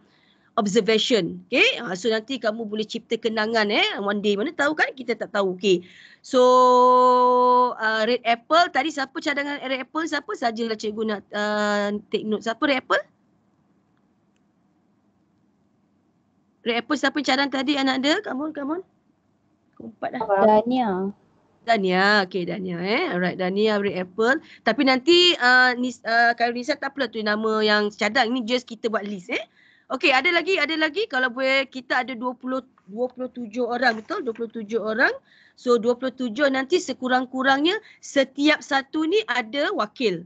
S1: observation okey uh, so nanti kamu boleh cipta kenangan eh one day mana tahu kan kita tak tahu okey so uh, red apple tadi siapa cadangan red apple siapa sajalah cikgu nak uh, take note siapa red apple red apple siapa cadangan tadi anak dia come on come on keempat dah Dania Dania, okay Dania eh. Alright, Dania Red Apple. Tapi nanti uh, Nis, uh, tak apalah tu nama yang cadang. Ini just kita buat list eh. Okay, ada lagi, ada lagi. Kalau boleh, kita ada 20, 27 orang betul? 27 orang. So, 27 nanti sekurang-kurangnya setiap satu ni ada wakil.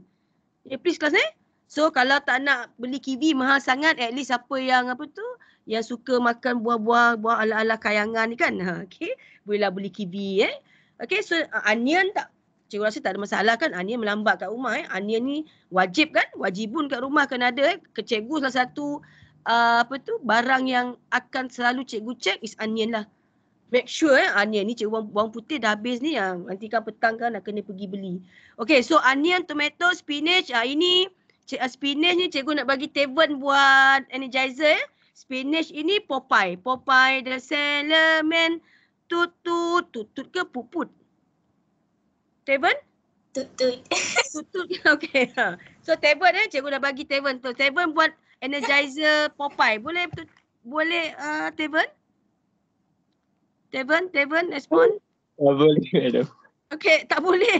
S1: Yeah, please kelas ni. Eh? So, kalau tak nak beli kiwi mahal sangat, at least apa yang apa tu? Yang suka makan buah-buah, buah ala-ala kayangan ni kan? Ha, okay, bolehlah beli kiwi eh. Okay, so uh, onion tak Cikgu rasa tak ada masalah kan onion melambat kat rumah eh. Onion ni wajib kan? Wajibun kat rumah kena ada eh. Kecikgu salah satu uh, apa tu barang yang akan selalu cikgu cek is onion lah. Make sure eh onion ni cikgu bawang putih dah habis ni yang ah, nanti kan petang kan nak kena pergi beli. Okay so onion, tomato, spinach uh, ini cik, uh, spinach ni cikgu nak bagi tavern buat energizer eh. Spinach ini Popeye. Popeye the salamander tut tut tut tut ke puput? Seven? Tut tut. Okay. Ha. So seven eh, cikgu dah bagi seven. So seven buat energizer Popeye. Boleh tut, boleh seven? Seven seven Tevin respond. Oh, boleh. Okay, tak boleh.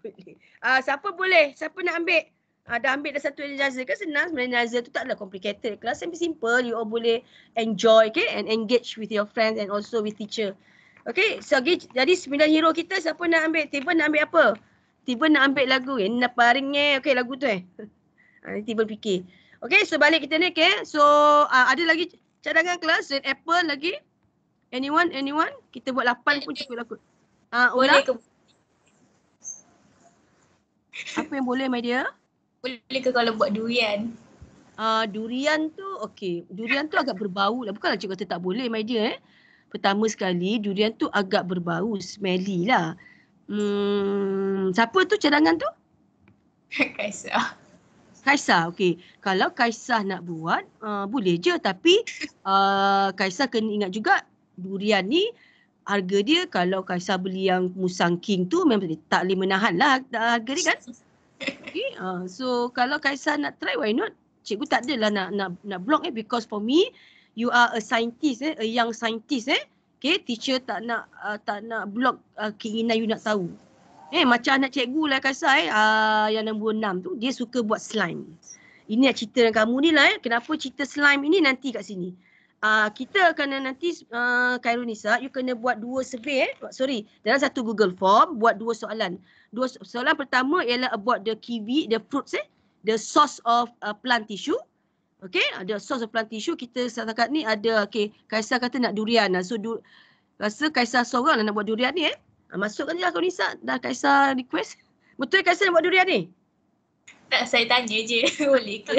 S1: Ah, uh, siapa boleh? Siapa nak ambil? Uh, dah ambil dah satu energizer kan senang sebenarnya energizer tu tak adalah complicated kelas simple you all boleh enjoy okay and engage with your friends and also with teacher Okay, so, okay. jadi sembilan hero kita siapa nak ambil? Tiba nak ambil apa? Tiba nak ambil lagu. Eh, nak paring eh. Okay, lagu tu eh. Ah, tiba fikir. Okay, so balik kita ni. Okay, so uh, ada lagi cadangan kelas? Red Apple lagi? Anyone? Anyone? Kita buat lapan pun cukup lakut. Uh, ah, boleh ke? Apa yang boleh, my dear? Boleh ke kalau buat durian? Uh, durian tu, okay. Durian tu agak berbau lah. Bukanlah cikgu kata tak boleh, my dear eh pertama sekali durian tu agak berbau smelly lah. Hmm, siapa tu cadangan tu? Kaisar. Kaisar, okey. Kalau Kaisar nak buat, uh, boleh je tapi uh, Kaisar kena ingat juga durian ni harga dia kalau Kaisar beli yang Musang King tu memang tak boleh menahan lah harga dia kan. Okay. Uh, so kalau Kaisar nak try, why not? Cikgu tak adalah nak, nak, nak block eh because for me, you are a scientist eh a young scientist eh okay teacher tak nak uh, tak nak block uh, keinginan you nak tahu eh macam anak cikgu lah kasa eh uh, yang nombor enam tu dia suka buat slime ini nak cerita dengan kamu ni lah eh kenapa cerita slime ini nanti kat sini uh, kita akan nanti uh, Khairul Nisa you kena buat dua survey eh sorry dalam satu google form buat dua soalan dua soalan pertama ialah about the kiwi the fruits eh the source of uh, plant tissue Okay, ada of plant tissue kita setakat ni ada okay. Kaisar kata nak durian. So, du rasa Kaisar seorang lah nak buat durian ni eh. Ah, masukkan je lah kau Nisa. Dah Kaisar request. Betul ya Kaisar nak buat durian ni? Tak, saya tanya je. Boleh ke?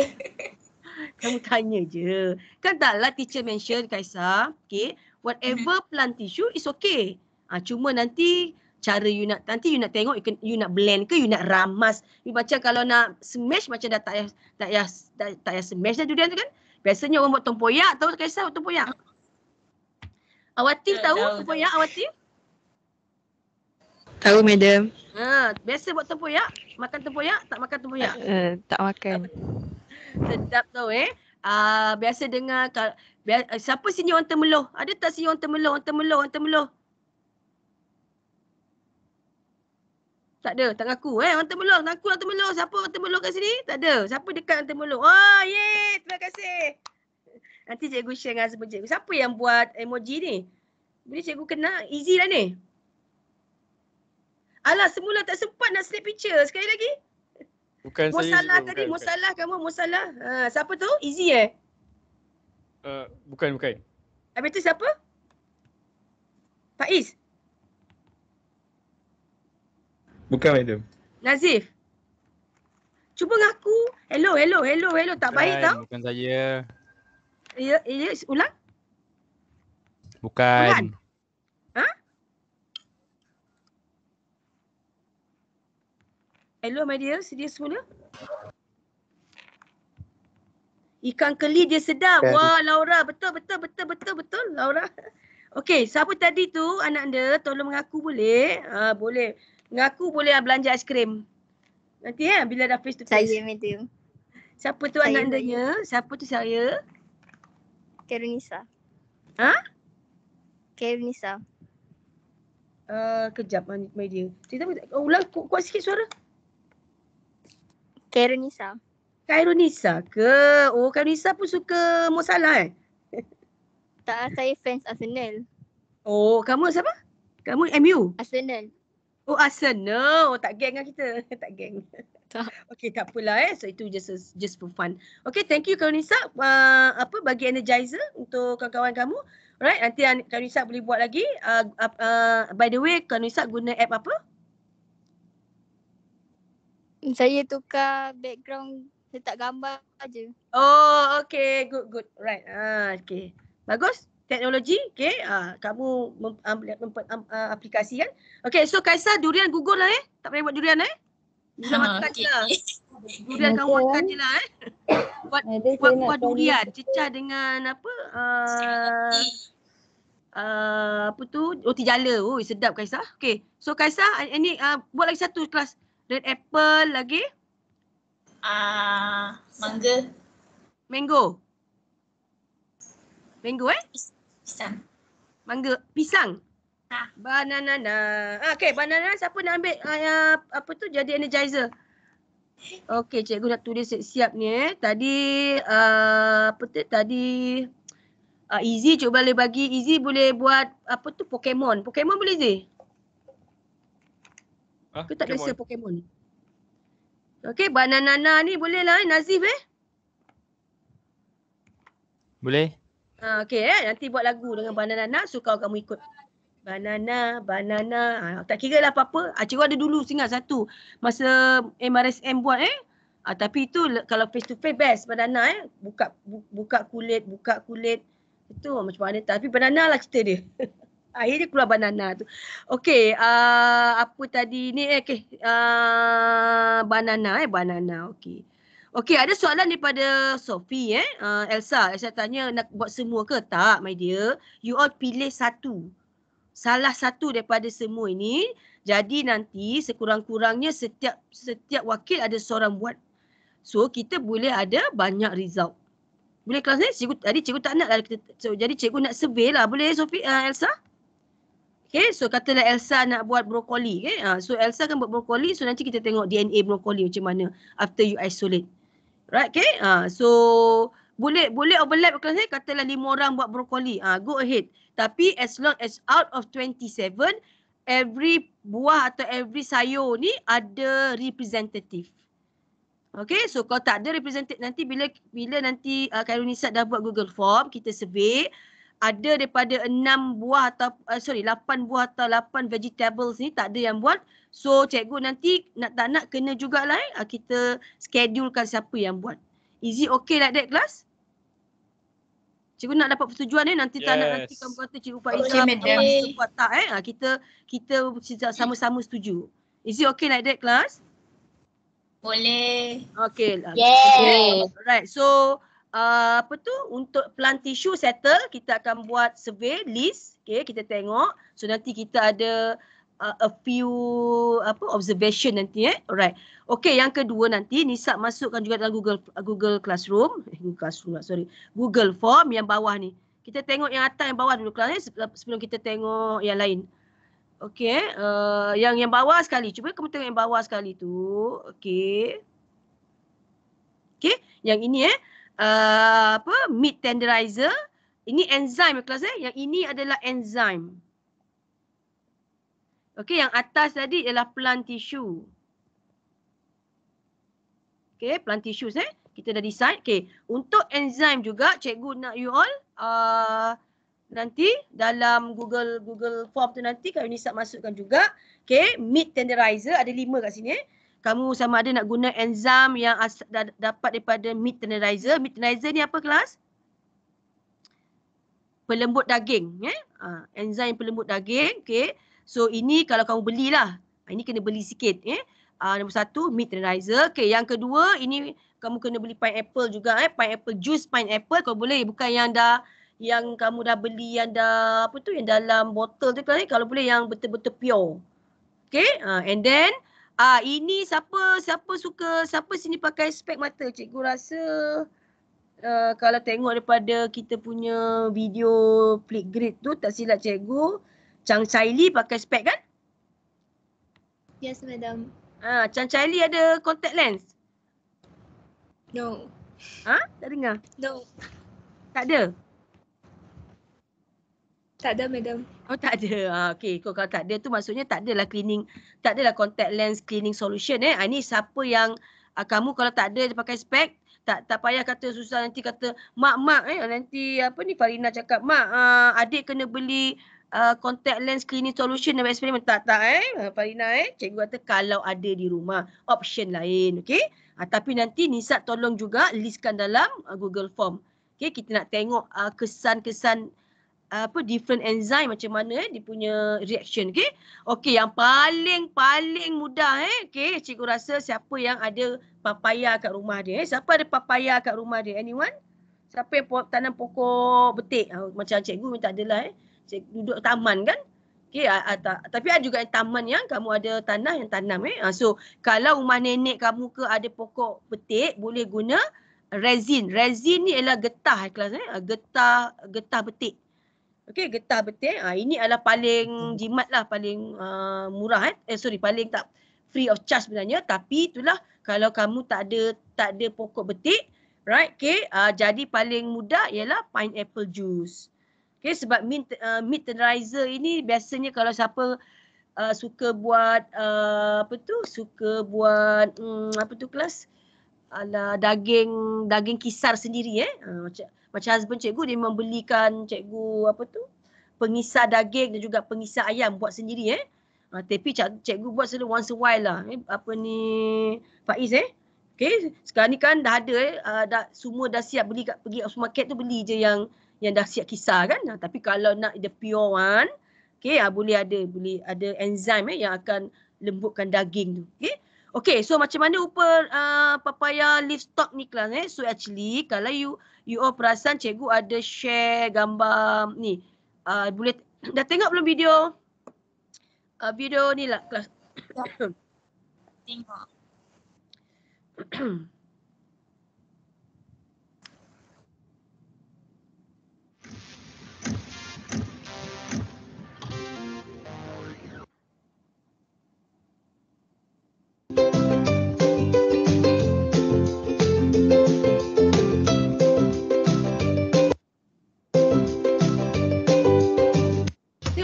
S1: Kamu tanya je. Kan tak lah teacher mention Kaisar. Okay, whatever mhm. plant tissue is okay. Ha, ah, cuma nanti cara you nak nanti you nak tengok you, you nak blend ke you nak ramas you macam kalau nak smash macam dah tak payah tak payah tak, tak payah smash dah durian tu kan biasanya orang buat tempoyak tahu tak kisah buat tempoyak Awatif eh, tahu tempoyak Awatif Tahu madam. Ha, biasa buat tempoyak? Makan tempoyak? Tak makan tempoyak? Uh, tak makan. Sedap tau eh. Uh, biasa dengar kalau biasa siapa sini orang temeloh? Ada tak sini orang temeloh? Orang temeloh, orang temeloh. Tak ada, tak ngaku eh. Hantar meluang, tak ngaku hantar meluang. Siapa hantar meluang kat sini? Tak ada. Siapa dekat hantar meluang? Oh, yeay. Terima kasih. Nanti cikgu share dengan semua cikgu. Siapa yang buat emoji ni? Bila cikgu kena, easy lah ni. Alah, semula tak sempat nak snap picture. Sekali lagi. Bukan Mosalah saya. Musalah tadi. Musalah kamu. Musalah. Ha, siapa tu? Easy eh? Uh, bukan, bukan. Habis tu siapa? Faiz? Bukan madam. Nazif. Cuba ngaku. Hello, hello, hello, hello. Tak baik tau. Bukan saya. Ya, ya, ulang. Bukan. Ulang. Ha? Hello, my dear. Sedia semula? Ikan keli dia sedap. Kan. Wah, Laura. Betul, betul, betul, betul, betul. Laura. Okay, siapa tadi tu anak anda? Tolong mengaku boleh? Ha, boleh. Ngaku boleh lah belanja krim Nanti ya bila dah face to face. Saya medium. Siapa tu anak andanya? Siapa tu saya? Kerunisa. Ha? Kerunisa. Uh, ah, kejap lah media. Cerita oh, ulang ku, kuat sikit suara. Kerunisa. Kairunisa ke? Oh Kairunisa pun suka Mo eh? Tak, saya fans Arsenal. Oh, kamu siapa? Kamu MU? Arsenal. Oh asal no. Oh, tak geng lah kita. tak geng. Tak. Okay, tak pula eh. So itu just just for fun. Okay, thank you Kak Nisa. Uh, apa bagi energizer untuk kawan-kawan kamu. Alright, nanti Kak Nisa boleh buat lagi. Uh, uh, by the way, Kak Nisa guna app apa? Saya tukar background letak gambar aja. Oh, okay. Good, good. Right. Ah, uh, okay. Bagus? teknologi okey uh, kamu mem, um, mem, um, uh, ah, aplikasi kan okey so Kaisa, durian gugur lah eh tak payah buat durian eh
S2: bisa makan okay.
S1: Lah. durian kamu buat kan je lah eh buat buat, buat durian cecah dengan apa uh, uh, apa tu roti jala oh sedap Kaisa. okey so Kaisa, ini uh, buat lagi satu kelas red apple lagi ah uh, mangga mango Mango eh? Pisang. Mangga. Pisang? Ha. Banana. Okey, banana siapa nak ambil uh, apa tu jadi energizer? Okey, cikgu dah tulis siap ni eh. Tadi, uh, apa tu? Tadi, uh, Easy cuba boleh bagi. Easy boleh buat apa tu? Pokemon. Pokemon boleh, Zee? Ha? Kau tak rasa Pokemon? Okey, banana ni boleh lah eh. Nazif eh. Boleh. Ha, okay eh. Nanti buat lagu dengan banana nak. So kamu ikut. Banana, banana. Ha, tak kira lah apa-apa. Ha, ada dulu singkat satu. Masa MRSM buat eh. Ha, tapi itu kalau face to face best banana eh. Buka, bu, buka kulit, buka kulit. Itu macam mana. Tapi banana lah cerita dia. Akhirnya keluar banana tu. Okay. Uh, ah, apa tadi ni? Eh, okay. Uh, banana eh. Banana. Okay. Okey, ada soalan daripada Sophie eh. Uh, Elsa, Elsa tanya nak buat semua ke? Tak, my dear. You all pilih satu. Salah satu daripada semua ini. Jadi nanti sekurang-kurangnya setiap setiap wakil ada seorang buat. So, kita boleh ada banyak result. Boleh kelas ni? Cikgu, tadi cikgu tak nak lah. Kita, so, jadi cikgu nak survey lah. Boleh Sophie, uh, Elsa? Okay, so katalah Elsa nak buat brokoli. Okay? Uh, so Elsa kan buat brokoli, so nanti kita tengok DNA brokoli macam mana after you isolate. Right, okay. Uh, so, boleh boleh overlap kelas ni? Katalah lima orang buat brokoli. Uh, go ahead. Tapi as long as out of 27, every buah atau every sayur ni ada representative. Okay, so kalau tak ada representative nanti bila bila nanti uh, Khairul Nisad dah buat Google Form, kita survey. Ada daripada enam buah atau, uh, sorry, lapan buah atau lapan vegetables ni tak ada yang buat. So cikgu nanti nak tak nak kena jugalah eh. Uh, kita schedulekan siapa yang buat. Is it okay like that class? Cikgu nak dapat persetujuan eh nanti yes. tak nak nanti kamu kata cikgu Pak Izzah okay, buat tak eh. Uh, kita kita sama-sama setuju. Is it okay like that class? Boleh. Okay. Yeah. Okay. Alright. So Uh, apa tu untuk plan tissue settle kita akan buat survey list okay kita tengok so nanti kita ada uh, a few apa observation nanti eh. Alright. Okey, yang kedua nanti Nisa masukkan juga dalam Google Google Classroom, eh, Google Classroom lah, sorry. Google Form yang bawah ni. Kita tengok yang atas yang bawah dulu kelas eh, sebelum kita tengok yang lain. Okey, uh, eh, yang yang bawah sekali. Cuba kamu tengok yang bawah sekali tu. Okey. Okey, yang ini eh uh, apa meat tenderizer ini enzyme kelas eh yang ini adalah enzyme Okey, yang atas tadi ialah plant tissue. Okey, plant tissues eh. Kita dah decide. Okey, untuk enzim juga cikgu nak you all uh, nanti dalam Google Google form tu nanti kami ni masukkan juga. Okey, meat tenderizer ada lima kat sini eh. Kamu sama ada nak guna enzim yang dapat daripada meat tenderizer. Meat tenderizer ni apa kelas? Pelembut daging. Eh? Ha, ah, enzim pelembut daging. Okay. So ini kalau kamu belilah. Ah, ini kena beli sikit. Eh? Uh, nombor satu, mineralizer. Okay, yang kedua, ini kamu kena beli pineapple juga. Eh? Pineapple juice, pineapple. Kalau boleh, bukan yang dah yang kamu dah beli yang dah apa tu yang dalam botol tu kan eh? kalau boleh yang betul-betul pure. Okay uh, ah, and then ah uh, ini siapa siapa suka siapa sini pakai spek mata cikgu rasa uh, kalau tengok daripada kita punya video flip grid tu tak silap cikgu uh, Chang Chaili pakai spek kan? Yes, madam. Ah, Chang Chaili ada contact lens? No. Ha? Tak dengar? No. Tak ada? Tak ada, madam. Oh, tak ada. Ah, ha, okay. Kau kalau tak ada tu maksudnya tak adalah cleaning, tak adalah contact lens cleaning solution eh. Ini ha, ni siapa yang ah, kamu kalau tak ada dia pakai spek, tak tak payah kata susah nanti kata mak-mak eh nanti apa ni Farina cakap mak ah, adik kena beli Uh, contact lens cleaning solution dan eksperimen. Tak, tak eh. Ah, Farina eh. Cikgu kata kalau ada di rumah, option lain. Okay. Ha, ah, tapi nanti Nisat tolong juga listkan dalam uh, Google Form. Okay, kita nak tengok kesan-kesan uh, apa different enzyme macam mana eh, dia punya reaction. Okay. Okay, yang paling-paling mudah eh. Okay, cikgu rasa siapa yang ada papaya kat rumah dia. Eh? Siapa ada papaya kat rumah dia? Anyone? Siapa yang tanam pokok betik? Ha, macam cikgu minta adalah eh duduk taman kan Okay, atau, tapi ada juga taman yang kamu ada tanah yang tanam eh. Ha, so kalau rumah nenek kamu ke ada pokok petik boleh guna resin. Resin ni ialah getah kelas eh. Ha, getah, getah petik. Okay getah petik. Ha, ini adalah paling jimat lah paling uh, murah eh. eh. sorry paling tak free of charge sebenarnya. Tapi itulah kalau kamu tak ada tak ada pokok petik. Right, okay. Uh, jadi paling mudah ialah pineapple juice. Okay, sebab mint, uh, meat tenderizer ini biasanya kalau siapa uh, suka buat uh, apa tu, suka buat um, apa tu kelas ala daging daging kisar sendiri eh. Uh, macam macam husband cikgu dia membelikan cikgu apa tu pengisar daging dan juga pengisar ayam buat sendiri eh. Uh, tapi cikgu buat selalu once a while lah. Eh. Apa ni Faiz eh. Okay. Sekarang ni kan dah ada eh. Uh, dah, semua dah siap beli kat, pergi supermarket tu beli je yang yang dah siap kisar kan. Tapi kalau nak the pure one, okay, ah, boleh ada boleh ada enzim eh, yang akan lembutkan daging tu. Okay. Okay, so macam mana rupa uh, papaya leaf stock ni kelas eh? So actually, kalau you you all perasan cikgu ada share gambar ni. Uh, boleh dah tengok belum video? Uh, video ni lah kelas. Tengok.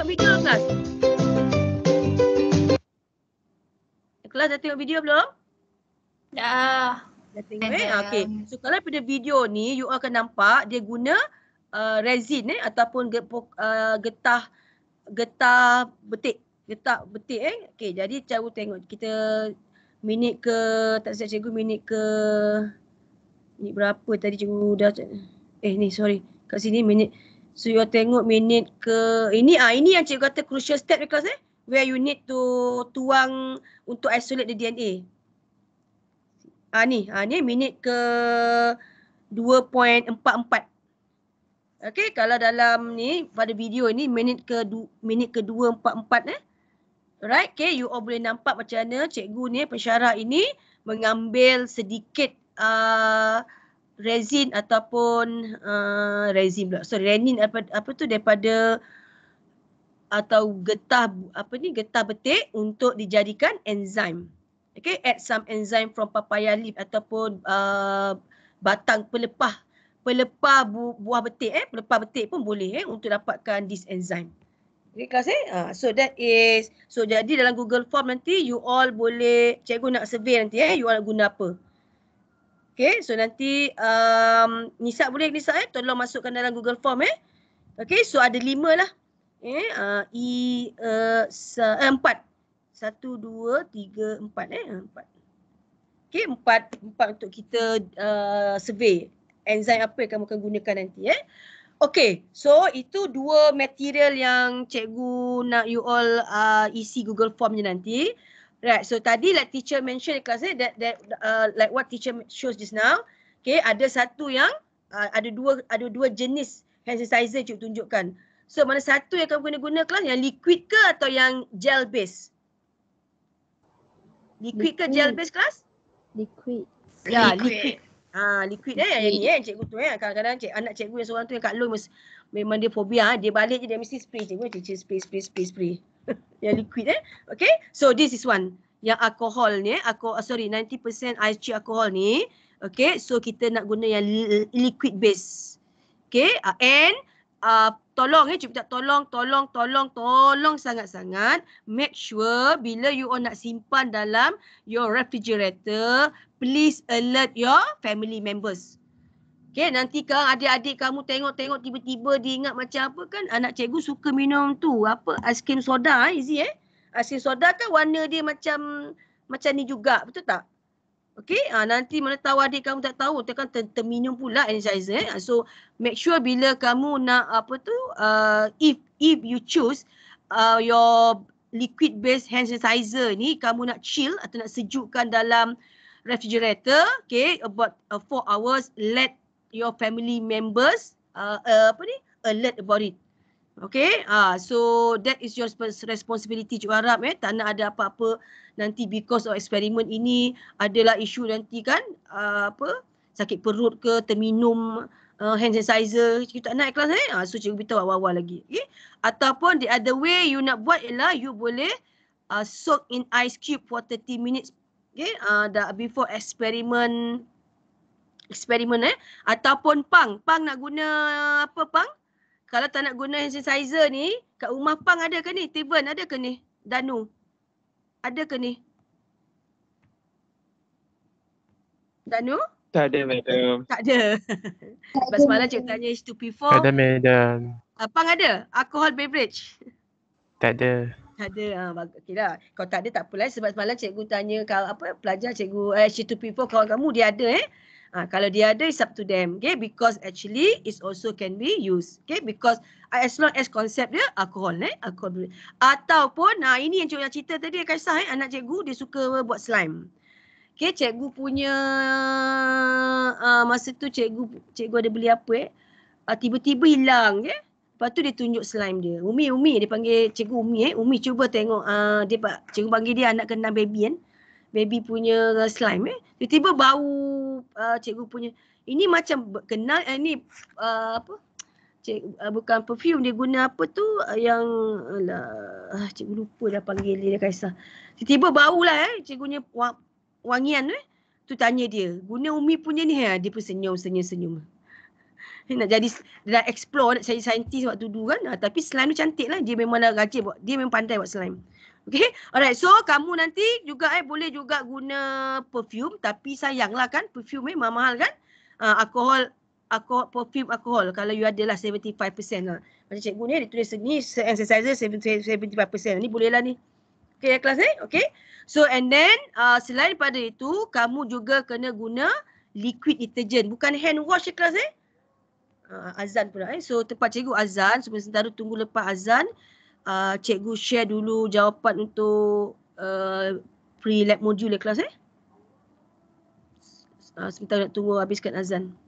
S1: video kelas? Kelas dah tengok video belum? Dah. Dah tengok eh? Okay. So kalau pada video ni, you akan nampak dia guna uh, resin eh? ataupun uh, getah getah betik. Getah betik eh. Okay. Jadi cikgu tengok. Kita minit ke, tak siap cikgu minit ke minit berapa tadi cikgu dah. Eh ni sorry. Kat sini minit. So you tengok minit ke ini ah ini yang cikgu kata crucial step because eh where you need to tuang untuk isolate the DNA. Ah ni, ah ni minit ke 2.44. Okay, kalau dalam ni pada video ni minit ke minit ke 2.44 eh. Right, okay, you all boleh nampak macam mana cikgu ni pensyarah ini mengambil sedikit uh, resin ataupun uh, resin pula. sorry, renin apa, apa tu daripada atau getah apa ni getah betik untuk dijadikan enzim. Okay, add some enzyme from papaya leaf ataupun uh, batang pelepah pelepah bu, buah betik eh pelepah betik pun boleh eh untuk dapatkan this enzyme. Okay, kelas eh? Uh, ah, so that is so jadi dalam Google form nanti you all boleh cikgu nak survey nanti eh you all guna apa? Okay, so nanti um, Nisa boleh Nisa eh? Tolong masukkan dalam Google Form eh. Okay, so ada lima lah. Eh, uh, I, e, uh, sa, eh, empat. Satu, dua, tiga, empat eh. Empat. Okay, empat, empat untuk kita uh, survey. enzim apa yang kamu akan gunakan nanti eh. Okay, so itu dua material yang cikgu nak you all uh, isi Google Form je nanti. Right, so tadi like teacher mention dekat saya that, that uh, like what teacher shows just now. Okay, ada satu yang uh, ada dua ada dua jenis hand sanitizer cikgu tunjukkan. So mana satu yang kamu kena guna kelas yang liquid ke atau yang gel base? Liquid, ke gel base kelas? Liquid.
S2: Ya, liquid.
S1: Ah, liquid, liquid. Eh, yang ni eh cikgu tu eh. Kadang-kadang cik, anak cikgu yang seorang tu yang kat loan memang dia fobia. Ah. Dia balik je dia mesti spray cikgu. cik spray, spray, spray, spray. yang liquid eh. Okay, so this is one. Yang alkohol ni, eh? uh, alcohol, sorry 90% IC alkohol ni. Okay, so kita nak guna yang liquid base. Okay, uh, and uh, tolong eh, cikgu tolong, tolong, tolong, tolong sangat-sangat. Make sure bila you all nak simpan dalam your refrigerator, please alert your family members. Okay, nanti kan adik-adik kamu tengok-tengok tiba-tiba diingat macam apa kan anak cikgu suka minum tu apa aiskrim soda easy eh. Aiskrim eh? soda kan warna dia macam macam ni juga betul tak? Okay, ha, ah, nanti mana tahu adik kamu tak tahu dia kan ter terminum pula energizer eh. So make sure bila kamu nak apa tu uh, if if you choose uh, your liquid based hand sanitizer ni kamu nak chill atau nak sejukkan dalam refrigerator okay about 4 uh, hours let your family members uh, uh, apa ni alert about it okay ah uh, so that is your responsibility cik harap eh tak nak ada apa-apa nanti because of eksperimen ini adalah isu nanti kan uh, apa sakit perut ke terminum uh, hand sanitizer cikgu tak nak kelas eh ah uh, so cikgu beritahu awal-awal lagi okay? ataupun the other way you nak buat ialah you boleh uh, soak in ice cube for 30 minutes okay Ah, uh, before experiment eksperimen eh ataupun pang pang nak guna apa pang kalau tak nak guna synthesizer ni kat rumah pang ada ke ni Steven ada ke ni Danu ada ke ni Danu tak ada madam tak ada sebab semalam cik tanya H2P4 tak ada madam apa ah, ada alcohol beverage tak ada tak ada. Ha, ah, okay lah. Kalau tak ada tak apalah. Sebab semalam cikgu tanya kalau apa pelajar cikgu eh, C2P4 kawan kamu dia ada eh. Ha, kalau dia ada, it's up to them. Okay, because actually it also can be used. Okay, because uh, as long as concept dia alcohol. Eh? alcohol. pun nah, ini yang cikgu cerita tadi, Kaisah, eh? anak cikgu dia suka buat slime. Okay, cikgu punya, uh, masa tu cikgu cikgu ada beli apa eh? Ah, tiba-tiba hilang, okay? Lepas tu dia tunjuk slime dia. Umi, Umi, dia panggil cikgu Umi eh. Umi cuba tengok, uh, dia, cikgu panggil dia anak kena baby kan. Eh? baby punya slime eh tiba-tiba bau uh, cikgu punya ini macam kenal eh, ni uh, apa cik uh, bukan perfume dia guna apa tu uh, yang alah uh, cikgu lupa dah panggil dia Kaisar tiba-tiba bau lah eh cikgunya wang, wangian eh tu tanya dia guna umi punya ni eh? dia pun senyum senyum senyum dia nak jadi dia nak explore nak jadi saintis waktu dulu kan ha, tapi slime tu cantiklah dia memang dah rajin dia memang pandai buat slime Okay, alright. So, kamu nanti juga eh boleh juga guna perfume. Tapi sayanglah kan, perfume ni eh, mahal, mahal kan. Uh, ah, alcohol, alcohol, perfume alcohol. Kalau you adalah 75% lah. Macam cikgu ni, dia tulis ni, exerciser 75%. Ni bolehlah ni. Okay, kelas ni. Eh? Okay. So, and then, uh, selain pada itu, kamu juga kena guna liquid detergent. Bukan hand wash je kelas ni. Eh? Uh, azan pula eh. So, tempat cikgu azan. Sementara tunggu lepas azan uh, cikgu share dulu jawapan untuk uh, pre-lab module kelas eh. Uh, sebentar nak tunggu habiskan azan. Okay.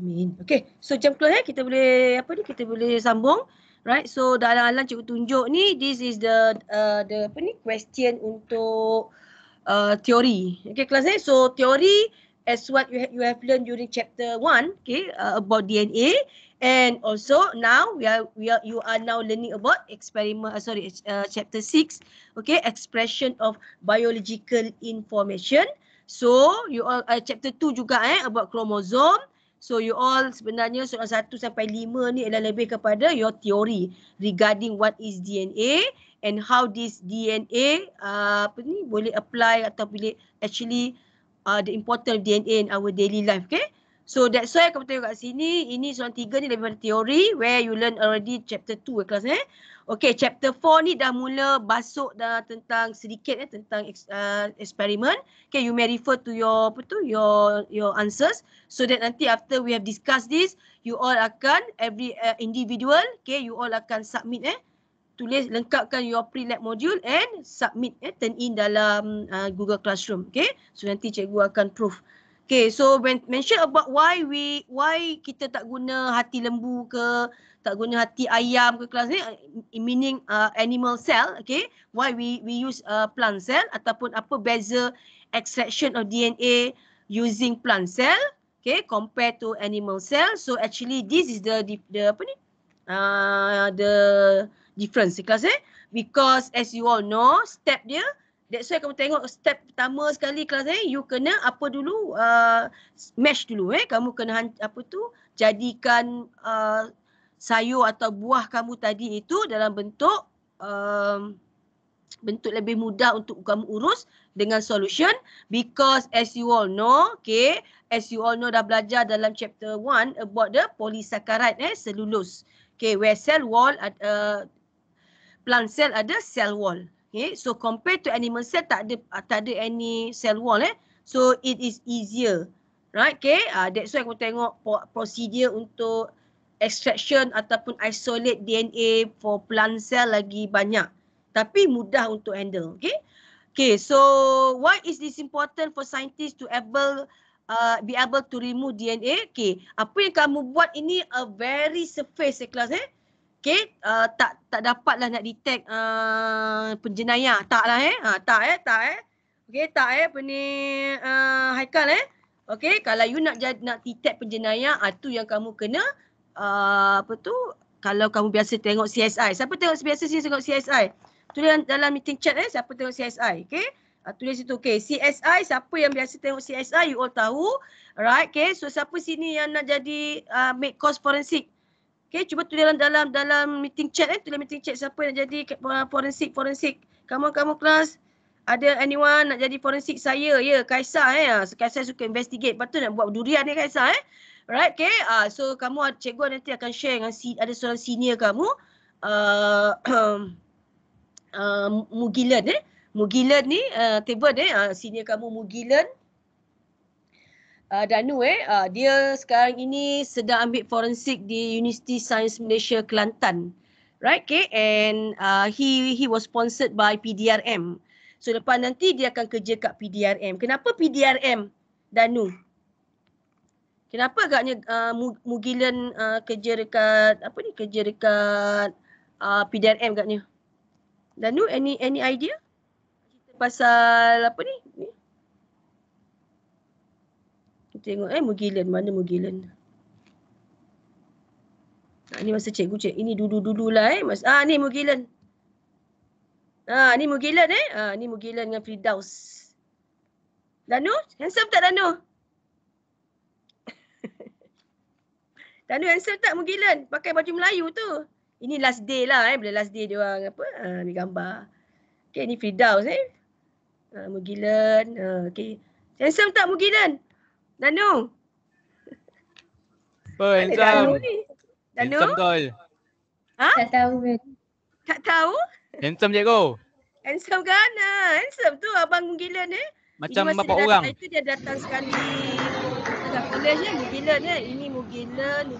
S1: Amin. Okay. So jam close eh. Kita boleh apa ni? Kita boleh sambung. Right. So dalam alam cikgu tunjuk ni. This is the uh, the apa ni? Question untuk uh, teori. Okay kelas ni. Eh? So teori as what you, ha you have learned during chapter 1 okay uh, about dna and also now we are we are you are now learning about experiment uh, sorry uh, chapter 6 okay expression of biological information so you all uh, chapter 2 juga eh about chromosome So you all sebenarnya soalan 1 sampai 5 ni adalah lebih kepada your theory regarding what is DNA and how this DNA uh, apa ni boleh apply atau boleh actually uh, the important of DNA in our daily life. Okay. So that's why aku tengok kat sini, ini soalan tiga ni lebih pada teori where you learn already chapter 2 eh, kelas eh. Okay, chapter 4 ni dah mula masuk dah tentang sedikit eh, tentang uh, eksperimen. Okay, you may refer to your apa tu, your your answers so that nanti after we have discussed this, you all akan, every uh, individual, okay, you all akan submit eh, tulis, lengkapkan your pre-lab module and submit eh, turn in dalam uh, Google Classroom. Okay, so nanti cikgu akan proof. Okay, so when mention about why we, why kita tak guna hati lembu ke, tak guna hati ayam ke kelas ni eh, meaning uh, animal cell okay why we we use uh, plant cell ataupun apa beza extraction of DNA using plant cell okay compared to animal cell so actually this is the the apa ni uh, the difference di kelas ni eh? because as you all know step dia That's why kamu tengok step pertama sekali kelas ni, eh, you kena apa dulu, uh, mesh dulu eh. Kamu kena apa tu, jadikan uh, sayur atau buah kamu tadi itu dalam bentuk um, bentuk lebih mudah untuk kamu urus dengan solution because as you all know okay as you all know dah belajar dalam chapter 1 about the polysaccharide eh cellulose, okay where cell wall uh, plant cell ada cell wall okay so compared to animal cell tak ada tak ada any cell wall eh so it is easier right okay uh, that's why aku tengok procedure untuk extraction ataupun isolate DNA for plant cell lagi banyak. Tapi mudah untuk handle. Okay. Okay. So why is this important for scientists to able uh, be able to remove DNA? Okay. Apa yang kamu buat ini a very surface eh, class eh. Okay. Uh, tak tak dapatlah nak detect uh, penjenayah. Tak lah eh. Ha, tak eh. Tak eh. Okay. Tak eh. Apa uh, Haikal eh. Okay. Kalau you nak nak detect penjenayah, itu ah, uh, yang kamu kena uh, apa tu kalau kamu biasa tengok CSI siapa tengok biasa sini tengok CSI tulis dalam meeting chat eh siapa tengok CSI okey uh, tulis situ okey CSI siapa yang biasa tengok CSI you all tahu right okey so siapa sini yang nak jadi uh, make cost forensik? okey cuba tulis dalam dalam dalam meeting chat eh tulis meeting chat siapa nak jadi forensik forensik? kamu kamu kelas ada anyone nak jadi forensik saya ya Kaisar eh Kaisar suka investigate patut nak buat durian ni Kaisar eh Alright, okay. Uh, so kamu cikgu nanti akan share dengan si, ada seorang senior kamu. Uh, uh, Mugilan eh. Mugilan ni, uh, table ni, uh, senior kamu Mugilan. Uh, Danu eh, uh, dia sekarang ini sedang ambil forensik di University Science Malaysia Kelantan. Right, okay. And uh, he he was sponsored by PDRM. So lepas nanti dia akan kerja kat PDRM. Kenapa PDRM, Danu? Danu? Kenapa agaknya uh, Mugilan uh, kerja dekat apa ni kerja dekat uh, PDRM agaknya? Dan you any any idea? pasal apa ni? Kita tengok eh Mugilan mana Mugilan? Nah, ini masa cikgu cik. Ini dulu-dulu lah, eh. Mas ah ni Mugilan. Ah ni Mugilan eh. Ah ni Mugilan dengan Fridaus. Danu, handsome tak Danu? Tanu handsome tak mungkin pakai baju Melayu tu. Ini last day lah eh bila last day dia orang apa ha, ambil gambar. Okay ni Firdaus eh. Ha, ah, mungkin ha, ah, okay. Handsome tak mungkin Danu. Oh, handsome. Danu. Handsome tol. Ha? Tak tahu. Tak tahu? Handsome je go. Handsome kan? Ha, handsome tu abang Gilan eh.
S2: Macam bapa orang. Itu
S1: dia datang sekali dah tulis ni mugila ni ini mugila ni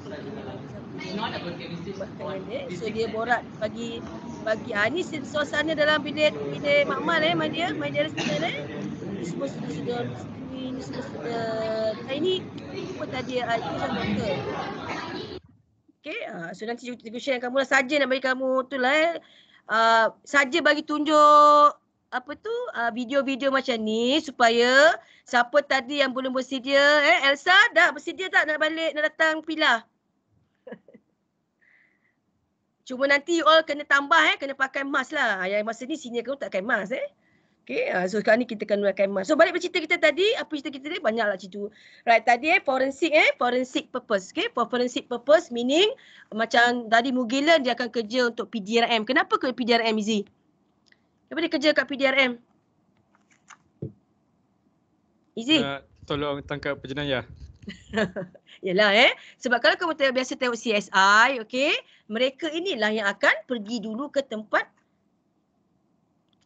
S1: so dia borat bagi bagi ah ni suasana dalam bilik bilik makmal eh media media sini eh semua sudah sudah ini semua sudah ini apa tadi ah itu sama doktor okey ah so nanti cikgu share kamu lah saja nak bagi kamu tu lah eh Uh, saja bagi tunjuk apa tu ah, video-video uh, macam ni supaya siapa tadi yang belum bersedia eh Elsa dah bersedia tak nak balik nak datang pilah Cuma nanti you all kena tambah eh kena pakai mask lah. Ah, yang masa ni senior kau tak pakai mask eh. Okay, ah, so sekarang ni kita kena pakai mask. So balik bercerita kita tadi, apa cerita kita tadi? lah cerita. Right, tadi eh, forensic eh, forensic purpose. Okay, for forensic purpose meaning macam tadi Mugilan dia akan kerja untuk PDRM. Kenapa ke PDRM, Izzy? dia kerja kat PDRM. Izzy. Uh, tolong tangkap penjenayah. Yalah eh. Sebab kalau kamu biasa tengok CSI, okay, mereka inilah yang akan pergi dulu ke tempat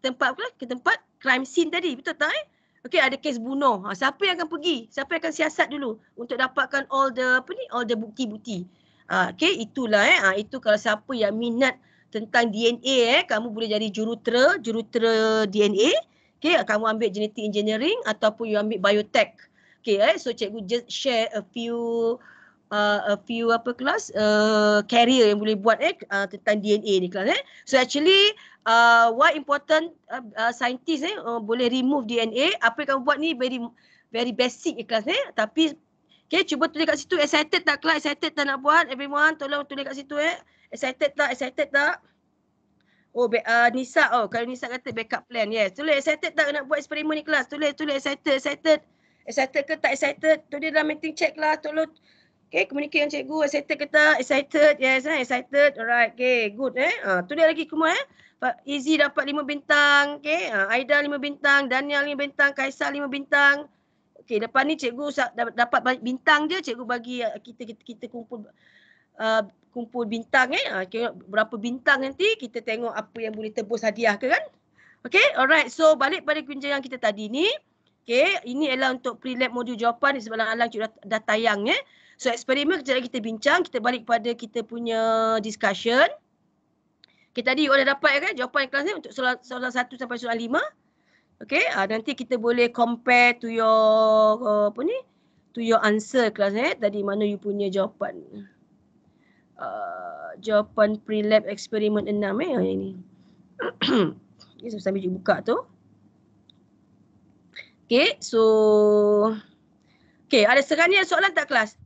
S1: tempat apa? Ke tempat crime scene tadi. Betul tak eh? Okay, ada kes bunuh. Ha, siapa yang akan pergi? Siapa yang akan siasat dulu untuk dapatkan all the apa ni? All the bukti-bukti. Ha, okay, itulah eh. Ha, itu kalau siapa yang minat tentang DNA eh kamu boleh jadi jurutera jurutera DNA okay? kamu ambil genetic engineering ataupun you ambil biotech okay? eh so cikgu just share a few uh, a few apa kelas uh, career yang boleh buat eh uh, tentang DNA ni kelas eh so actually uh, what important uh, uh, scientist eh uh, boleh remove DNA apa yang kamu buat ni very very basic eh, kelas eh tapi okay, cuba tulis kat situ excited tak kelas excited tak nak buat everyone tolong tulis kat situ eh excited tak excited tak oh be- uh, Nisa oh kalau Nisa kata backup plan yes tulis excited tak nak buat eksperimen ni kelas tulis tulis excited excited excited ke tak excited tu dia dalam meeting check lah tolong Okay, communicate dengan cikgu. Excited ke tak? Excited. Yes, eh? excited. Alright, okay. Good, eh. Ha, tu lagi semua, eh. Easy dapat lima bintang. Okay, ha, Aida lima bintang. Daniel lima bintang. Kaisar lima bintang. Okay, depan ni cikgu dapat bintang je. Cikgu bagi uh, kita kita, kita kumpul uh, kumpul bintang eh. Ha, berapa bintang nanti kita tengok apa yang boleh tebus hadiah ke kan. Okay alright so balik pada yang kita tadi ni. Okay ini adalah untuk pre-lab modul jawapan sebelah alang cikgu dah, dah tayang eh. So eksperimen kejap kita bincang. Kita balik pada kita punya discussion. Okay tadi you dah dapat eh, kan jawapan kelas ni untuk soalan, soalan 1 sampai soalan lima. Okay ha, nanti kita boleh compare to your uh, apa ni to your answer kelas ni eh? tadi mana you punya jawapan. Uh, jawapan pre-lab eksperimen enam eh yang ini. Ini okay, sambil buka tu. Okay, so Okay, ada sekali ada soalan tak kelas?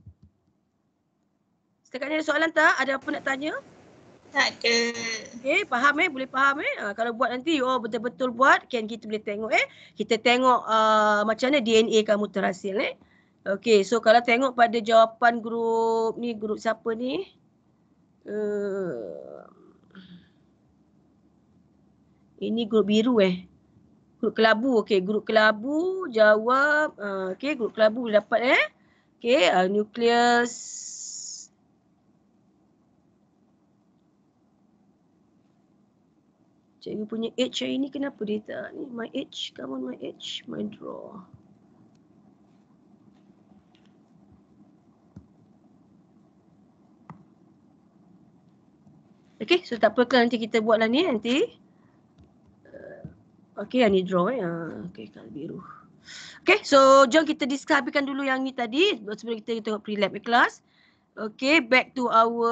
S1: Sekali ada soalan tak? Ada apa nak tanya? Tak ke. Okay, faham eh? Boleh faham eh? Ha, kalau buat nanti you oh, all betul-betul buat, kan kita boleh tengok eh? Kita tengok uh, macam mana DNA kamu terhasil eh? Okay, so kalau tengok pada jawapan grup ni, grup siapa ni? uh, ini grup biru eh grup kelabu okey grup kelabu jawab uh, okey grup kelabu dapat eh okey uh, nucleus cikgu punya h ini kenapa dia tak ni my h come on my h my draw Okay, so tak apakah nanti kita buatlah ni nanti. Uh, okay, yang ni draw eh. Ah, okay, kalau biru. Okay, so jom kita diskapikan dulu yang ni tadi sebelum kita tengok pre-lab eh, kelas. Okay, back to our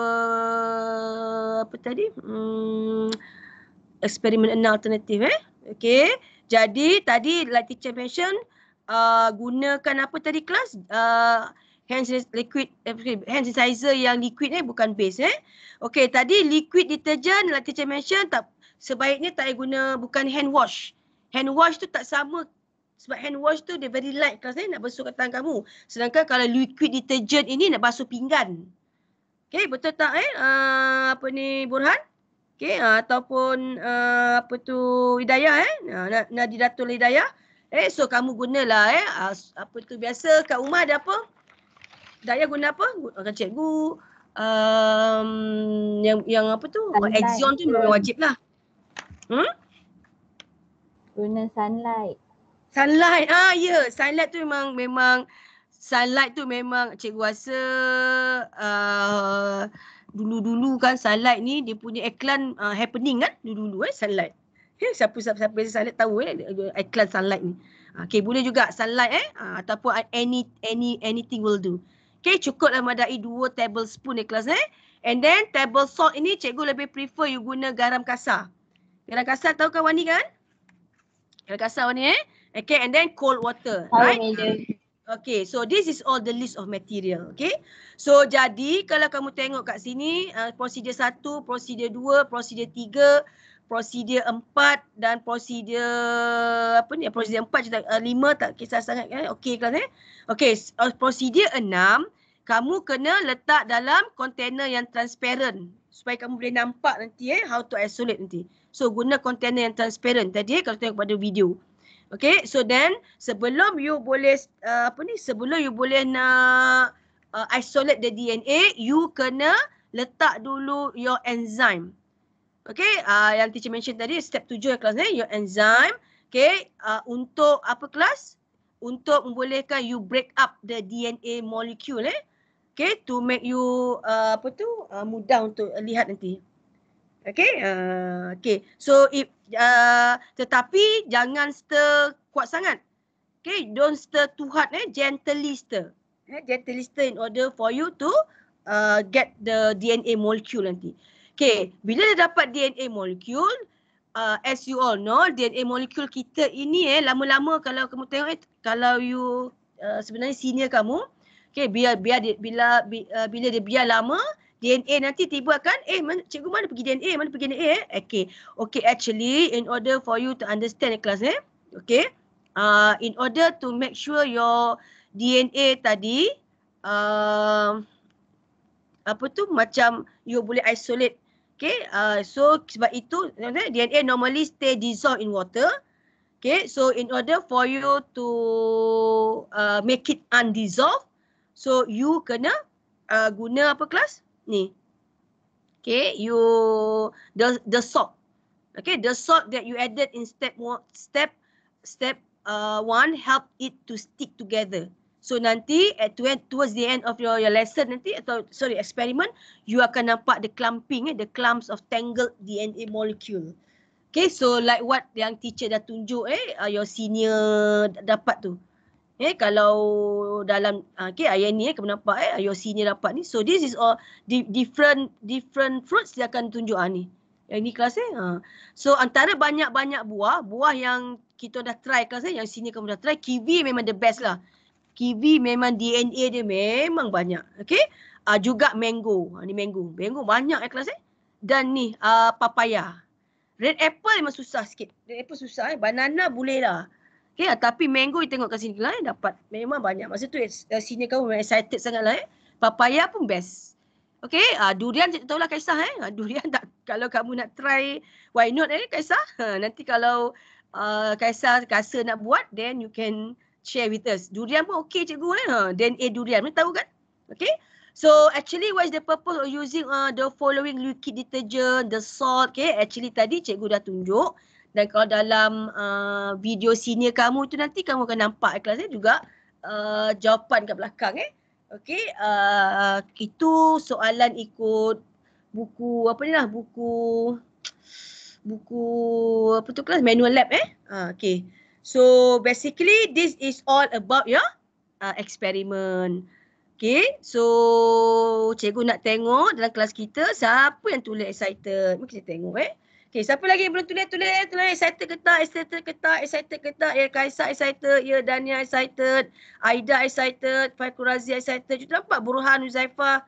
S1: apa tadi? Hmm, experiment and alternative eh. Okay, jadi tadi like teacher mention uh, gunakan apa tadi kelas? Uh, hand liquid eh, hand sanitizer yang liquid ni bukan base eh. Okey, tadi liquid detergent like teacher mention tak sebaiknya tak guna bukan hand wash. Hand wash tu tak sama sebab hand wash tu dia very light kalau saya nak basuh kat tangan kamu. Sedangkan kalau liquid detergent ini nak basuh pinggan. Okey, betul tak eh? Uh, apa ni Burhan? Okey, uh, ataupun uh, apa tu Hidayah eh? Uh, Nadi Datul Hidayah. Eh, so kamu gunalah eh. Uh, apa tu biasa kat rumah ada apa? Dayah guna apa? Guna cikgu. Um, yang yang apa tu? Exion tu memang wajib lah. Hmm? Guna sunlight. Sunlight. Ah, ya. Yeah. Sunlight tu memang memang sunlight tu memang cikgu rasa uh, dulu-dulu kan sunlight ni dia punya iklan uh, happening kan dulu-dulu eh sunlight. Eh, siapa ya, siapa siapa yang sunlight tahu eh iklan sunlight ni. Ah, okay, boleh juga sunlight eh uh, ataupun any any anything will do. Okay, cukuplah madai dua tablespoon ni kelas eh. And then table salt ini cikgu lebih prefer you guna garam kasar. Garam kasar tahu kawan ni kan? Garam kasar ni eh. Okay, and then cold water. Right? Okay, so this is all the list of material. Okay, so jadi kalau kamu tengok kat sini, uh, prosedur 1, prosedur 2, prosedur 3, prosedur 4 dan prosedur apa ni? Prosedur empat je tak, uh, tak kisah sangat kan? Okay kelas eh. Okay, uh, prosedur 6, kamu kena letak dalam container yang transparent supaya kamu boleh nampak nanti eh how to isolate nanti. So guna container yang transparent tadi eh, kalau tengok pada video. Okay so then sebelum you boleh uh, apa ni sebelum you boleh nak uh, isolate the DNA you kena letak dulu your enzyme. Okay uh, yang teacher mention tadi step tujuh yang kelas ni eh, your enzyme. Okay uh, untuk apa kelas? Untuk membolehkan you break up the DNA molecule eh. Okay, to make you uh, apa tu uh, mudah untuk lihat nanti. Okay, uh, okay. So if uh, tetapi jangan stir kuat sangat. Okay, don't stir too hard. Eh, gently stir. Eh, gently stir in order for you to uh, get the DNA molecule nanti. Okay, bila dah dapat DNA molecule, uh, as you all know, DNA molecule kita ini eh lama-lama kalau kamu tengok eh, kalau you uh, sebenarnya senior kamu, Okey, biar biar dia, bila bi, uh, bila dia biar lama DNA nanti tiba akan eh man, cikgu mana pergi DNA mana pergi DNA eh? Okey. Okey actually in order for you to understand the class ni, eh? okey. Uh, in order to make sure your DNA tadi uh, apa tu macam you boleh isolate. Okay, Uh, so sebab itu eh, DNA normally stay dissolved in water. Okay, so in order for you to uh, make it undissolved, So you kena uh, guna apa kelas? Ni. Okay, you the the salt. Okay, the salt that you added in step one, step step uh, one help it to stick together. So nanti at to end, towards the end of your, your lesson nanti atau sorry experiment, you akan nampak the clumping, eh, the clumps of tangled DNA molecule. Okay, so like what yang teacher dah tunjuk eh, uh, your senior dapat tu eh kalau dalam ah, okay ayah ni eh kamu nampak eh IOC ni dapat ni so this is all di- different different fruits dia akan tunjuk ah, ni yang ni kelas eh ha. so antara banyak-banyak buah buah yang kita dah try kelas eh yang sini kamu dah try kiwi memang the best lah kiwi memang DNA dia memang banyak okay uh, juga mango ha, ni mango mango banyak eh kelas eh dan ni uh, papaya red apple memang susah sikit red apple susah eh banana boleh lah Okay, ah, tapi mango yang tengok kat sini lah eh, dapat memang banyak. Masa tu eh, eh senior kamu memang excited sangat lah eh. Papaya pun best. Okay, uh, ah, lah eh. ah, durian tak tahulah Kaisah eh. Uh, durian tak, kalau kamu nak try, why not eh Kaisah? Ha, uh, nanti kalau uh, Kaisah rasa nak buat, then you can share with us. Durian pun okay cikgu eh. Uh, then A durian, mana tahu kan? Okay, so actually what is the purpose of using uh, the following liquid detergent, the salt. Okay, actually tadi cikgu dah tunjuk dan kalau dalam uh, video senior kamu tu nanti kamu akan nampak kelas eh, juga uh, jawapan kat belakang eh. Okey, uh, itu soalan ikut buku apa ni lah buku buku apa tu kelas manual lab eh. Uh, Okey. So basically this is all about your uh, experiment. Okay, so cikgu nak tengok dalam kelas kita siapa yang tulis excited. Mari kita tengok eh. Okay, siapa lagi yang belum tulis, tulis, tulis, tulis. Excited ke tak? Excited ke tak? Excited ke tak? Ya, Kaisar excited. Ya, Dania excited. Aida excited. Faiqul Razi excited. Kita nampak Burhan Huzaifah.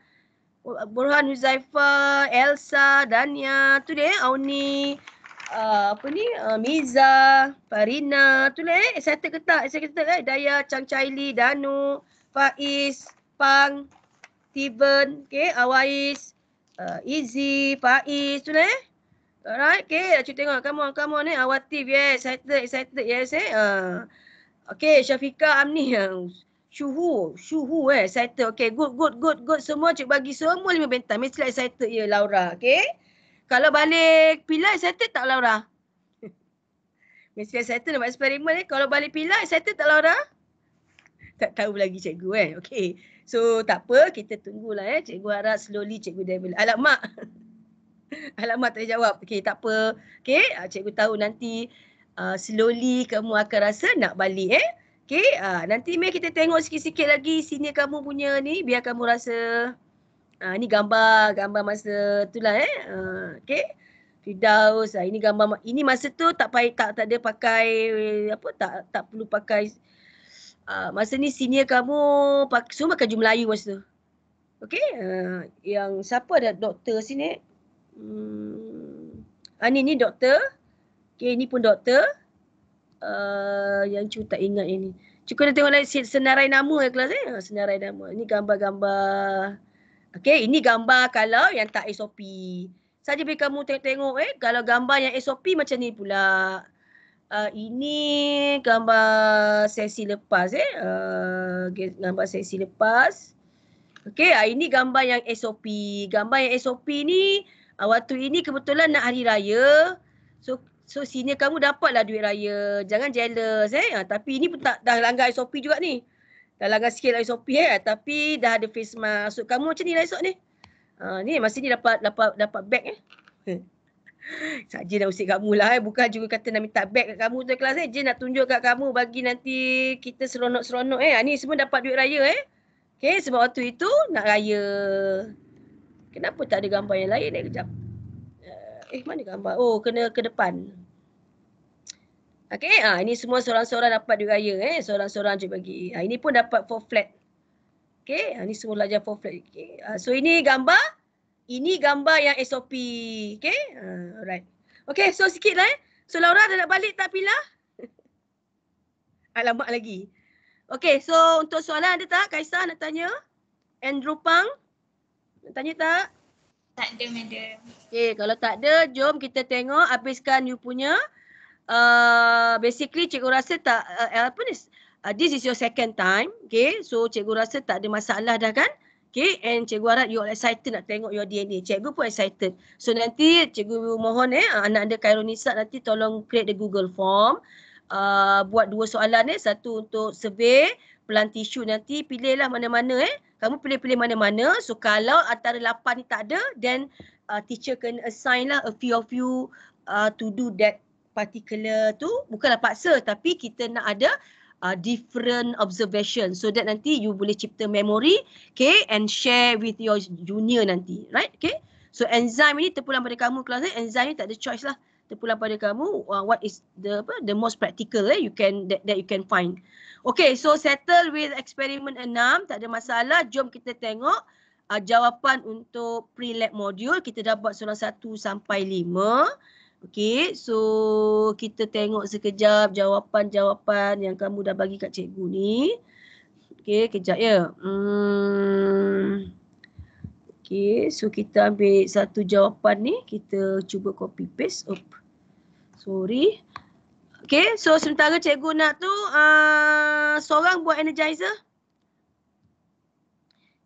S1: Burhan Huzaifah, Elsa, Dania. Tu dia, eh, Auni. Uh, apa ni? Uh, Miza, Farina. Tu dia, eh, excited ke tak? Excited ke tak? Eh? Daya, Chang Chaili, Danu, Faiz, Pang, Steven, okay, Awais, uh, Izzy, Faiz. Tu dia, eh? Alright, okay. Cik tengok. Come on, come on ni. Eh. Awatif, yes. Excited, excited, yes. Eh. Uh. Okay, Syafiqah Amni. Eh. Shuhu, Shuhu eh. Excited. Okay, good, good, good, good. Semua cik bagi semua lima bintang. Mesti lah excited, yeah, Laura. Okay. Kalau balik pilih, excited tak, Laura? Mesti lah excited nak buat eksperimen Eh. Kalau balik pilih, excited tak, Laura? Tak tahu lagi cikgu eh. Okay. So, tak apa. Kita tunggulah eh. Cikgu harap slowly cikgu dia Alamak. Alamak. Alamak tak jawab. Okey tak apa. Okey ah, cikgu tahu nanti uh, slowly kamu akan rasa nak balik eh. Okey uh, nanti mari kita tengok sikit-sikit lagi sini kamu punya ni biar kamu rasa uh, ni gambar gambar masa tu lah eh. Uh, Okey. Fidaus uh, ini gambar ini masa tu tak pakai tak tak ada pakai apa tak tak perlu pakai uh, masa ni senior kamu pakai, semua pakai jumlah Melayu masa tu. okay uh, yang siapa ada doktor sini? hmm, ah, ni ni doktor. Okey, ni pun doktor. Uh, yang cu tak ingat ini. Cukup nak tengok lagi senarai nama ya kelas eh. Ah, senarai nama. Ini gambar-gambar. okay ini gambar kalau yang tak SOP. Saja bagi kamu tengok-tengok eh. Kalau gambar yang SOP macam ni pula. Uh, ini gambar sesi lepas eh. Uh, gambar sesi lepas. okay, uh, ini gambar yang SOP. Gambar yang SOP ni Ah, waktu ini kebetulan nak hari raya. So so senior kamu dapatlah duit raya. Jangan jealous eh. Ha, tapi ini pun tak, dah langgar SOP juga ni. Dah langgar sikit lah SOP eh. Tapi dah ada face mask. So kamu macam ni lah esok ni. Ha, ni masa ni dapat dapat dapat bag eh. Saja nak usik kamu lah eh. Bukan juga kata nak minta bag kat kamu tu kelas eh. Je nak tunjuk kat kamu bagi nanti kita seronok-seronok eh. Ha, ni semua dapat duit raya eh. Okay sebab waktu itu nak raya kenapa tak ada gambar yang lain ni kejap eh, eh mana gambar oh kena ke depan Okay, ha, ini semua seorang-seorang dapat di raya. Eh. Seorang-seorang je bagi. Ha, ini pun dapat for flat. Okay, ha, ini semua belajar for flat. Okay. Ha, so, ini gambar. Ini gambar yang SOP. Okay, ha, alright. Okay, so sikit lah. Eh. So, Laura dah nak balik tak pilah? Alamak lagi. Okay, so untuk soalan ada tak? Kaisah nak tanya? Andrew Pang? tanya tak? Tak ada, madam. Okay, kalau tak ada, jom kita tengok habiskan you punya. Uh, basically, cikgu rasa tak, uh, apa ni? Uh, this is your second time. Okay, so cikgu rasa tak ada masalah dah kan? Okay, and cikgu harap you all excited nak tengok your DNA. Cikgu pun excited. So nanti cikgu mohon eh, uh, anak anda Khairunisa nanti tolong create the Google form. Uh, buat dua soalan eh. Satu untuk survey, pelan tisu nanti pilihlah mana-mana eh kamu pilih-pilih mana-mana so kalau antara lapan ni tak ada then uh, teacher can assign lah a few of you uh, to do that particular tu bukanlah paksa tapi kita nak ada uh, different observation so that nanti you boleh cipta memory okay and share with your junior nanti right okay so enzyme ni terpulang pada kamu kelas ni enzyme ni tak ada choice lah terpulang pada kamu uh, what is the apa the most practical eh you can that, that you can find Okay, so settle with eksperimen 6. Tak ada masalah. Jom kita tengok uh, jawapan untuk pre-lab modul Kita dah buat soalan 1 sampai 5. Okay, so kita tengok sekejap jawapan-jawapan yang kamu dah bagi kat cikgu ni. Okay, kejap ya. Hmm. Okay, so kita ambil satu jawapan ni. Kita cuba copy paste. Oh. Sorry. Okay, so sementara cikgu nak tu, uh, seorang buat energizer.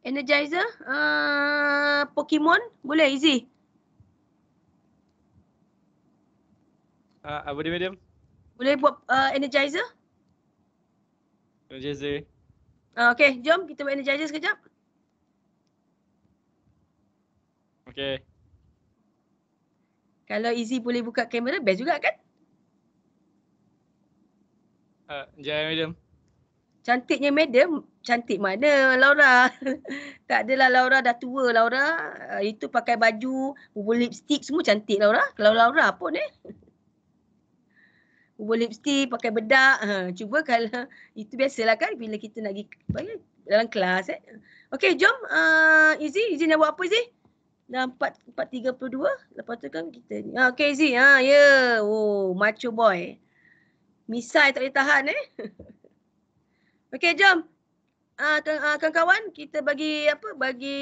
S1: Energizer, uh, Pokemon, boleh easy. Uh, apa dia medium? Boleh buat uh, energizer. Energizer. Uh, okay, jom kita buat energizer sekejap. Okay. Kalau easy boleh buka kamera, best juga kan? Jaya Madam. Cantiknya Madam, cantik mana Laura? tak adalah Laura dah tua Laura. Uh, itu pakai baju, bubur lipstick semua cantik Laura. Kalau Laura pun eh. bubur lipstick, pakai bedak. Ha, cuba kalau itu biasalah kan bila kita nak pergi dalam kelas eh. Okey, jom uh, Izzy, Izzy nak buat apa Izzy? Dalam 4.32, lepas tu kan kita ni. Ha, ah, okay, Izzy. Ha, ya. Yeah. Oh, macho boy. Misai tak boleh tahan eh. Okey, jom. Ah uh, ah, kawan kita bagi apa? Bagi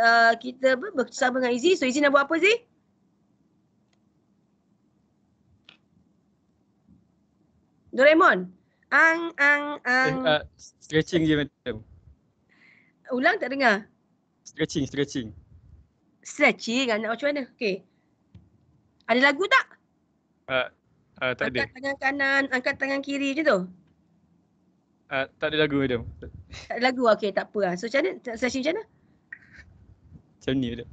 S1: uh, kita bersama dengan Izzy. So Izzy nak buat apa sih? Doraemon. Ang ang ang. Uh, stretching je macam. Ulang tak dengar? Stretching, stretching. Stretching anak macam mana? Okey. Ada lagu tak? Uh, Uh, tak angkat ada. tangan kanan, angkat tangan kiri macam tu? Uh, tak ada lagu macam. Tak ada lagu, okey tak apa. Lah. So macam mana? Sesi macam mana? Macam ni macam.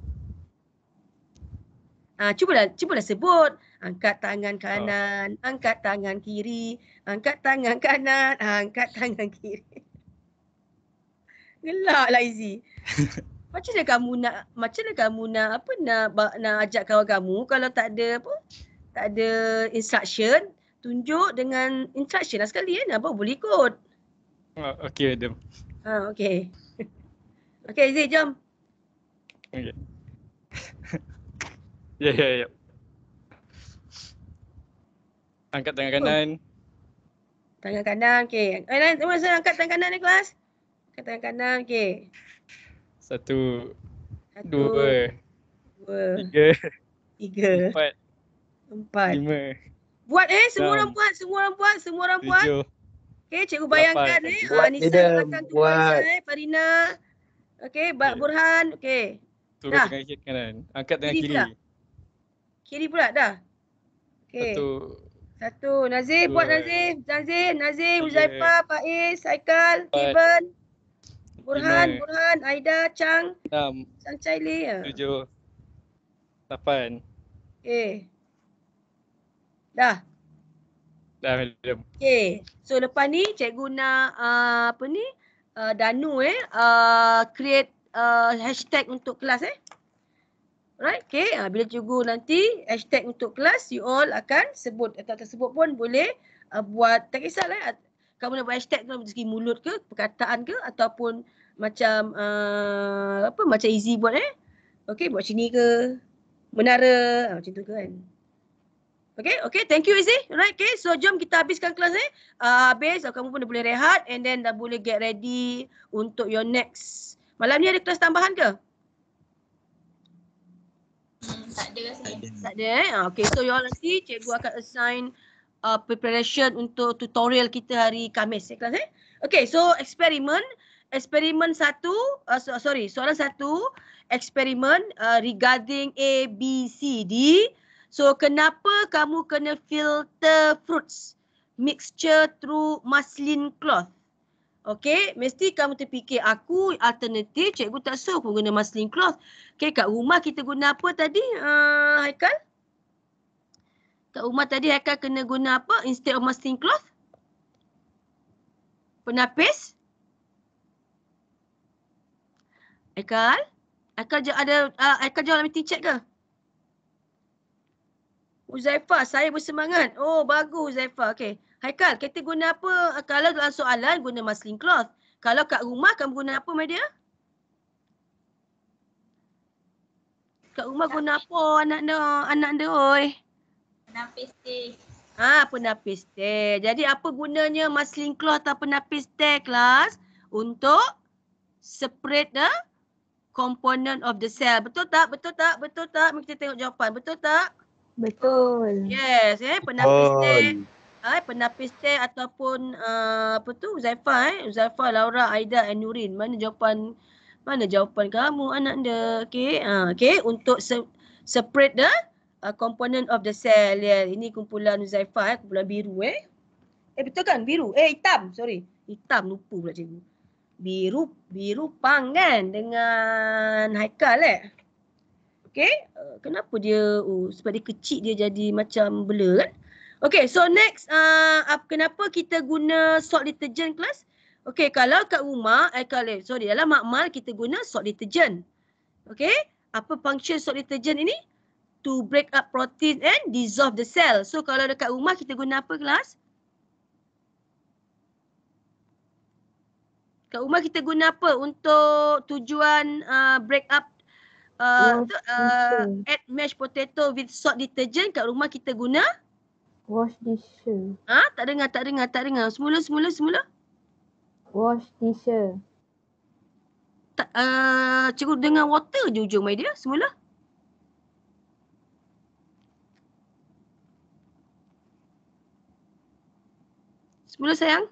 S1: Uh, cubalah, cubalah sebut. Angkat tangan kanan, oh. angkat tangan kiri, angkat tangan kanan, angkat tangan kiri. Gelak lah Izzy. macam mana kamu nak, macam mana kamu nak, apa nak, nak ajak kawan kamu kalau tak ada apa? tak ada instruction, tunjuk dengan instruction lah sekali kan. Eh? Apa boleh ikut. Uh, oh, okay, Adam. Ha, okay. okay, Zee, jom. Okay. Ya, ya, ya. Angkat tangan kanan. Tangan kanan, okay. Eh, nanti masa eh, angkat tangan kanan ni kelas. Angkat tangan kanan, okay. Satu, Satu, dua, dua, tiga, tiga empat, Empat. Lima. Buat eh, semua Enam. orang buat, semua orang buat, semua orang buat. Okey, cikgu bayangkan eh. Ah, Nisa datang tu buat. eh, Farina. Okey, Bak okay. Burhan, okey. Turun dah. tengah kiri kanan. Angkat tengah kiri. Pula. Kiri pula dah. Okey. Satu. Satu. Nazim, Dua. buat Nazim. Nazim, Nazim, Zaifa, Faiz, Saikal, Steven. Burhan, Lima. Burhan, Aida, Chang. Enam. Chang Chai Lee. Ya. Tujuh. Lapan. Okey. Dah. Dah medium. Okey. So lepas ni cikgu nak uh, apa ni? Uh, Danu eh uh, create uh, hashtag untuk kelas eh. Right? Okey. Uh, bila cikgu nanti hashtag untuk kelas you all akan sebut atau sebut pun boleh uh, buat tak kisahlah eh. kamu nak buat hashtag tu segi mulut ke, perkataan ke ataupun macam uh, apa macam easy buat eh. Okey, buat sini ke? Menara ah, macam tu kan. Ke, Okay, okay. Thank you, Izzy. Right, okay. So, jom kita habiskan kelas ni. Eh. Uh, habis, kamu pun dah boleh rehat and then dah boleh get ready untuk your next. Malam ni ada kelas tambahan ke? Hmm, tak ada rasanya. Tak ada eh. Ah, okay, so you all nanti cikgu akan assign uh, preparation untuk tutorial kita hari Khamis eh, kelas ni. Eh. Okay, so eksperimen. Eksperimen satu, uh, sorry, soalan satu. Eksperimen uh, regarding A, B, C, D. So kenapa kamu kena filter fruits mixture through muslin cloth? Okay, mesti kamu terfikir aku alternatif cikgu tak suruh aku guna muslin cloth. Okay, kat rumah kita guna apa tadi uh, Haikal? Kat rumah tadi Haikal kena guna apa instead of muslin cloth? Penapis? Haikal? Haikal ada, uh, Haikal jawab dalam meeting check ke? Uzaifa, saya bersemangat. Oh, bagus Uzaifa. Okey. Haikal, kita guna apa? Eh, kalau dalam soalan, guna muslin cloth. Kalau kat rumah, kamu guna apa, media? Kat rumah guna apa anak dia? Anak dia, oi. Penapis teh. Ha, penapis teh. Jadi apa gunanya muslin cloth atau penapis teh kelas? Untuk separate the component of the cell. Betul tak? Betul tak? Betul tak? Mari kita tengok jawapan. Betul tak? Betul. Yes, eh penapis teh. Eh penapis teh ataupun uh, apa tu Zaifa eh? Zaifa, Laura, Aida and Nurin. Mana jawapan mana jawapan kamu anak anda Okey. Ha, uh, okey untuk se- separate the uh, component of the cell. Yeah. Ini kumpulan Zaifa eh, kumpulan biru eh. Eh betul kan? Biru. Eh hitam, sorry. Hitam lupa pula cikgu. Biru, biru pang kan dengan Haikal eh. Okay. Uh, kenapa dia, uh, sebab dia kecil dia jadi macam blur kan. Okay, so next, uh, kenapa kita guna salt detergent kelas? Okay, kalau kat rumah, eh, kalau, sorry, dalam makmal kita guna salt detergent. Okay, apa function salt detergent ini? To break up protein and dissolve the cell. So, kalau dekat rumah kita guna apa kelas? Kat rumah kita guna apa untuk tujuan uh, break up uh, add mashed potato with salt detergent kat rumah kita guna wash dishes. Ah, ha? tak dengar, tak dengar, tak dengar. Semula, semula, semula. Wash dishes. Tak uh, ah, cukup dengan water je ujung my dia. Semula. Semula sayang.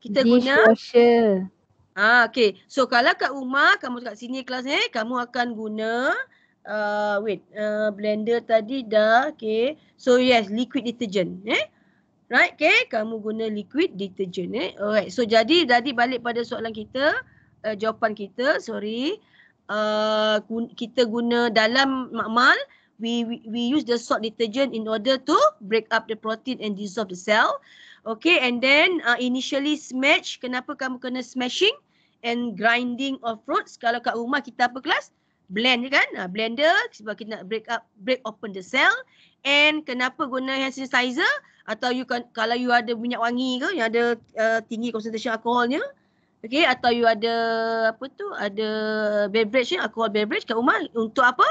S1: Kita Dishwasher. guna Ah, okay. So kalau kat rumah, kamu kat sini kelas ni, eh, kamu akan guna uh, wait, uh, blender tadi dah, okay. So yes, liquid detergent. Eh? Right, okay. Kamu guna liquid detergent. Eh? Alright, so jadi tadi balik pada soalan kita, uh, jawapan kita, sorry. Uh, guna, kita guna dalam makmal, we, we we use the salt detergent in order to break up the protein and dissolve the cell. Okay, and then uh, initially smash. Kenapa kamu kena smashing? and grinding of fruits. Kalau kat rumah kita apa kelas? Blend je kan? Uh, blender sebab kita nak break up, break open the cell. And kenapa guna hand sanitizer? Atau you can, kalau you ada minyak wangi ke yang ada uh, tinggi konsentrasi alkoholnya. Okay, atau you ada apa tu, ada beverage ni, alcohol beverage kat rumah untuk apa?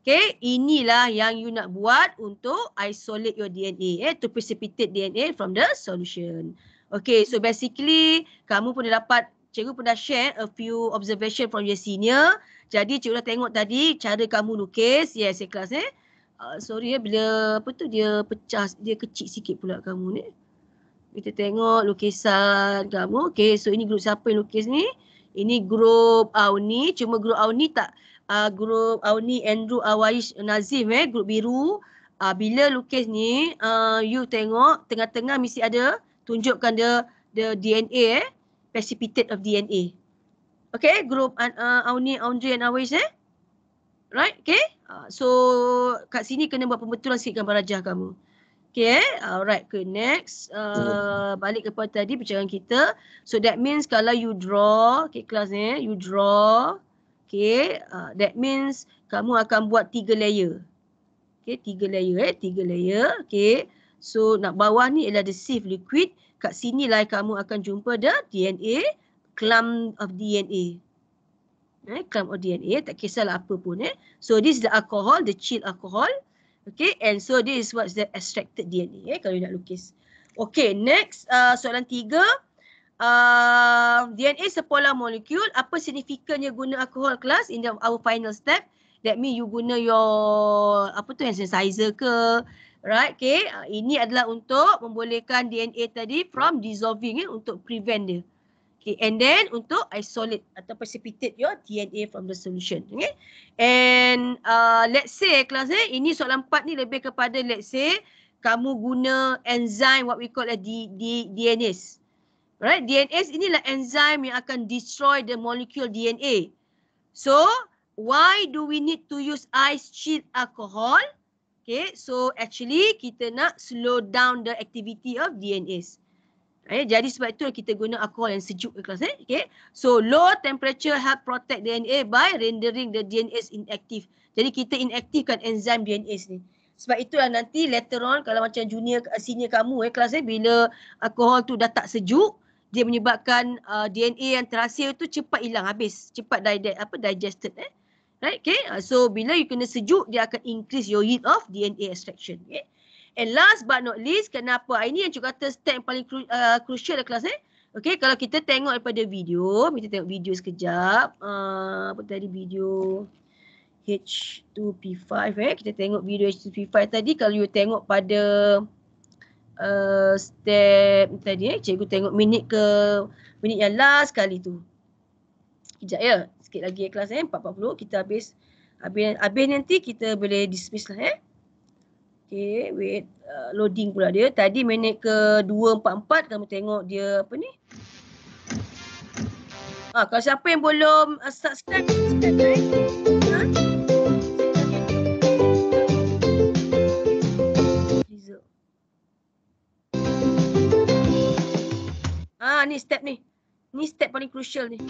S1: Okay, inilah yang you nak buat untuk isolate your DNA eh, to precipitate DNA from the solution. Okay, so basically kamu pun dah dapat cikgu pun dah share a few observation from your senior. Jadi cikgu dah tengok tadi cara kamu lukis. Yes, yeah, eh. Uh, sorry ya eh, bila apa tu dia pecah, dia kecil sikit pula kamu ni. Kita tengok lukisan kamu. Okay, so ini grup siapa yang lukis ni? Ini grup Auni. Cuma grup Auni tak uh, grup Auni Andrew Awais Nazim eh, grup biru. Uh, bila lukis ni, uh, you tengok tengah-tengah mesti ada tunjukkan dia the DNA eh precipitate of DNA. Okay, group uh, Auni, uh, Andre and Awis eh. Right, okay. Uh, so, kat sini kena buat pembetulan sikit gambar rajah kamu. Okay, eh? alright, okay, next. Uh, balik kepada tadi perbincangan kita. So, that means kalau you draw, okay, kelas ni, eh? you draw, okay, uh, that means kamu akan buat tiga layer. Okay, tiga layer, eh, tiga layer, okay. So, nak bawah ni ialah the sieve liquid kat lah kamu akan jumpa the DNA, clump of DNA. Eh, clump of DNA, tak kisahlah apa pun. Eh. So this is the alcohol, the chill alcohol. Okay, and so this is what's the extracted DNA eh, kalau you nak lukis. Okay, next uh, soalan tiga. Uh, DNA sepolar molekul, apa signifikannya guna alcohol class in the, our final step? That mean you guna your, apa tu, hand sanitizer ke? Right, okay. Ah, ini adalah untuk membolehkan DNA tadi from dissolving eh, untuk prevent dia. Okay, and then untuk isolate atau precipitate your DNA from the solution. Okay. And uh, let's say kelas ni, eh, ini soalan 4 ni lebih kepada let's say kamu guna enzyme what we call a D, D, DNS. Right, DNS inilah enzyme yang akan destroy the molecule DNA. So, why do we need to use ice chilled alcohol? Okay, so actually kita nak slow down the activity of DNA. Okay, eh, jadi sebab itu kita guna alcohol yang sejuk ke kelas. Eh? Okay, so low temperature help protect DNA by rendering the DNA inactive. Jadi kita inaktifkan enzim DNA ni. Sebab itulah nanti later on kalau macam junior eh, senior kamu eh kelas eh bila alkohol tu dah tak sejuk dia menyebabkan uh, DNA yang terhasil tu cepat hilang habis cepat di apa digested eh Right, okay. Uh, so bila you kena sejuk, dia akan increase your yield of DNA extraction. Okay. And last but not least, kenapa? Ini yang cikgu kata step yang paling uh, crucial dalam kelas ni. Eh? Okay, kalau kita tengok daripada video, kita tengok video sekejap. Uh, apa tadi video H2P5 eh? Kita tengok video H2P5 tadi. Kalau you tengok pada uh, step tadi eh? Cikgu tengok minit ke, minit yang last kali tu. Sekejap ya sikit lagi eh, kelas eh 4.40 kita habis habis habis nanti kita boleh dismiss lah eh Okay, wait uh, loading pula dia tadi minit ke 244 kamu tengok dia apa ni ah kalau siapa yang belum uh, subscribe subscribe eh? ha? Ah ni step ni. Ni step paling crucial ni.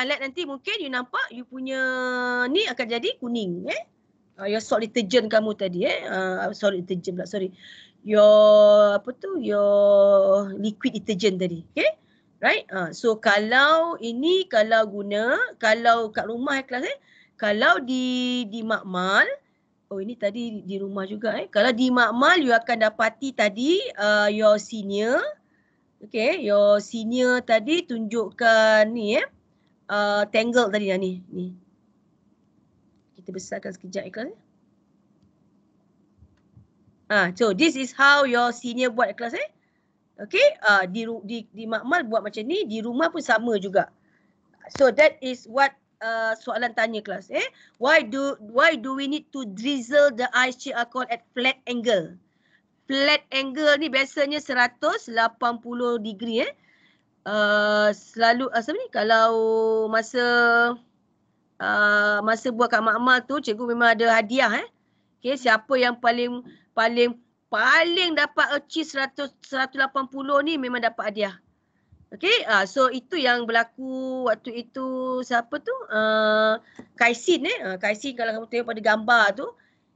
S1: sunlight nanti mungkin you nampak you punya ni akan jadi kuning eh. Uh, your salt detergent kamu tadi eh. Uh, ah, ah, sorry detergent pula sorry. Your apa tu your liquid detergent tadi okay. Right. Uh, so kalau ini kalau guna kalau kat rumah eh, kelas eh. Kalau di di makmal Oh ini tadi di rumah juga eh. Kalau di makmal you akan dapati tadi uh, your senior Okay, your senior tadi tunjukkan ni eh uh, tangle tadi lah ni. ni. Kita besarkan sekejap ikan. Eh. Ah, so this is how your senior buat kelas eh. Okay, uh, di, di, di makmal buat macam ni, di rumah pun sama juga. So that is what uh, soalan tanya kelas eh. Why do why do we need to drizzle the ice cheek alcohol at flat angle? Flat angle ni biasanya 180 degree eh uh, selalu uh, apa ni kalau masa uh, masa buat kat makmal tu cikgu memang ada hadiah eh. Okey siapa yang paling paling paling dapat achieve 100 180 ni memang dapat hadiah. Okey uh, so itu yang berlaku waktu itu siapa tu uh, Kaisin eh uh, Kaisin kalau kamu tengok pada gambar tu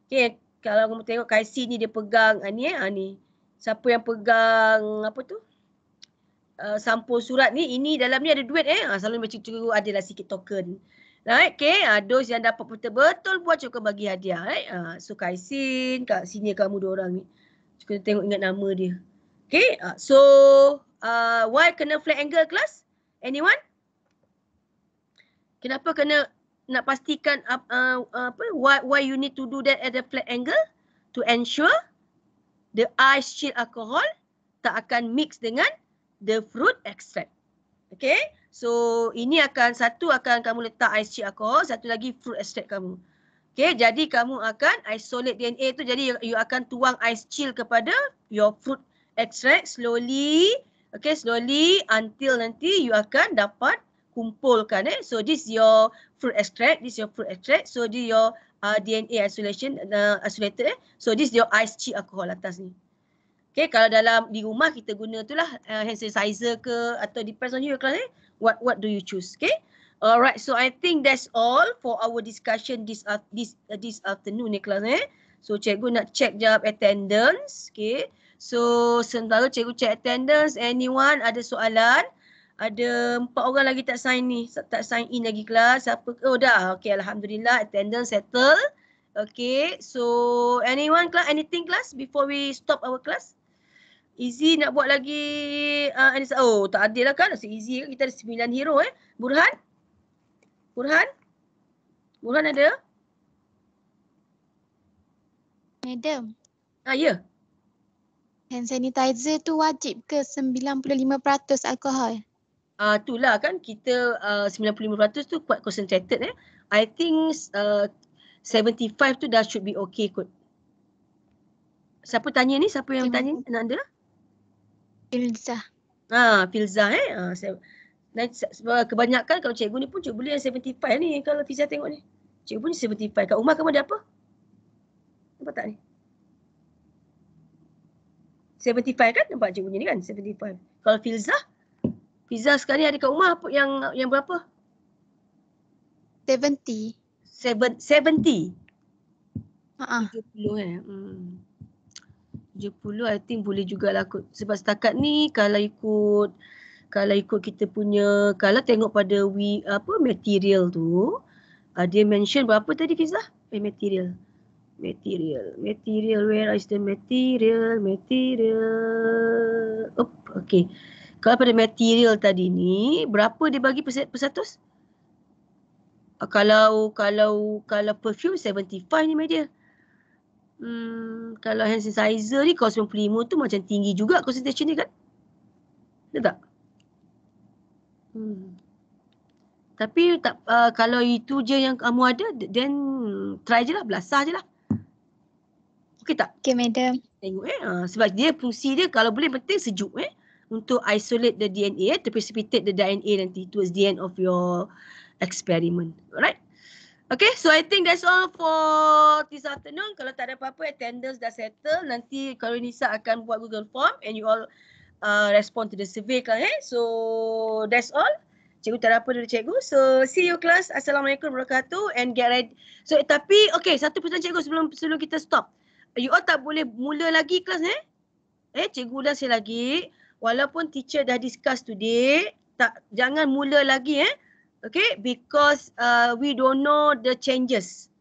S1: okey kalau kamu tengok Kaisin ni dia pegang uh, ni eh ni siapa yang pegang apa tu Uh, sampul surat ni ini dalam ni ada duit eh ha, selalu macam cikgu ada lah sikit token right okey ha, ah, those yang dapat betul, betul buat cikgu bagi hadiah right ha, so kaisin kat sini kamu dua orang ni Cukup tengok ingat nama dia okey ha, so uh, why kena flat angle class anyone kenapa kena nak pastikan uh, uh, apa why why you need to do that at the flat angle to ensure the ice chill alcohol tak akan mix dengan the fruit extract. Okay, so ini akan satu akan kamu letak ice cheek alcohol, satu lagi fruit extract kamu. Okay, jadi kamu akan isolate DNA tu, jadi you akan tuang ice chill kepada your fruit extract slowly, okay, slowly until nanti you akan dapat kumpulkan eh. So this your fruit extract, this your fruit extract, so this your uh, DNA isolation, uh, isolated eh. So this your ice chill alcohol atas ni. Okay, kalau dalam di rumah kita guna tu lah uh, hand sanitizer ke atau depends on you class eh. What what do you choose? Okay. Alright, so I think that's all for our discussion this uh, this uh, this afternoon ni class eh. So cikgu nak check jawab attendance. Okay. So sementara cikgu check attendance, anyone ada soalan? Ada empat orang lagi tak sign ni, tak sign in lagi kelas. Siapa? Oh dah. Okay, Alhamdulillah attendance settle. Okay, so anyone kelas anything kelas before we stop our class? Easy nak buat lagi uh, Oh tak adil lah kan Asyik Easy kan? kita ada sembilan hero eh Burhan Burhan Burhan ada Madam Ah ya Hand sanitizer tu wajib ke 95% alkohol Ah uh, itulah kan kita uh, 95% tu quite concentrated eh I think uh, 75 tu dah should be okay kot Siapa tanya ni? Siapa yang tanya? Nak ada lah? Filza. Ha, Filza eh. Ha, saya, kebanyakan kalau cikgu ni pun cikgu boleh yang 75 ni kalau Filza tengok ni. Cikgu pun 75. Kat rumah kamu ada apa? Nampak tak ni? 75 kan nampak cikgu ni kan? 75. Kalau Filza? Filza sekarang ni ada kat rumah apa yang yang berapa? 70. 7 70. Ha ah. 70 eh. Hmm. 70 I think boleh jugalah kot. Sebab setakat ni kalau ikut kalau ikut kita punya kalau tengok pada we apa material tu uh, dia mention berapa tadi Fizah? Eh material. Material. Material where is the material? Material. Up, okay. Kalau pada material tadi ni berapa dia bagi persatus? Uh, kalau kalau kalau perfume 75 ni media hmm, kalau hand sanitizer ni kosmopol 5 tu macam tinggi juga konsentrasi ni kan? Ada tak? Hmm. Tapi tak, uh, kalau itu je yang kamu ada, then try je lah, belasah je lah. Okey tak? Okey, madam. Tengok eh. Uh, sebab dia fungsi dia kalau boleh penting sejuk eh. Untuk isolate the DNA, eh, to precipitate the DNA nanti towards the end of your experiment. Alright? Okay, so I think that's all for this afternoon. Kalau tak ada apa-apa, attendance dah settle. Nanti kalau Nisa akan buat Google Form and you all uh, respond to the survey kan. Eh? So, that's all. Cikgu tak ada apa dari cikgu. So, see you class. Assalamualaikum warahmatullahi wabarakatuh. And get ready. So, tapi, okay, satu pesan cikgu sebelum sebelum kita stop. You all tak boleh mula lagi kelas ni. Eh? eh, cikgu dah say lagi. Walaupun teacher dah discuss today, tak jangan mula lagi eh. Okay, because uh, we don't know the changes.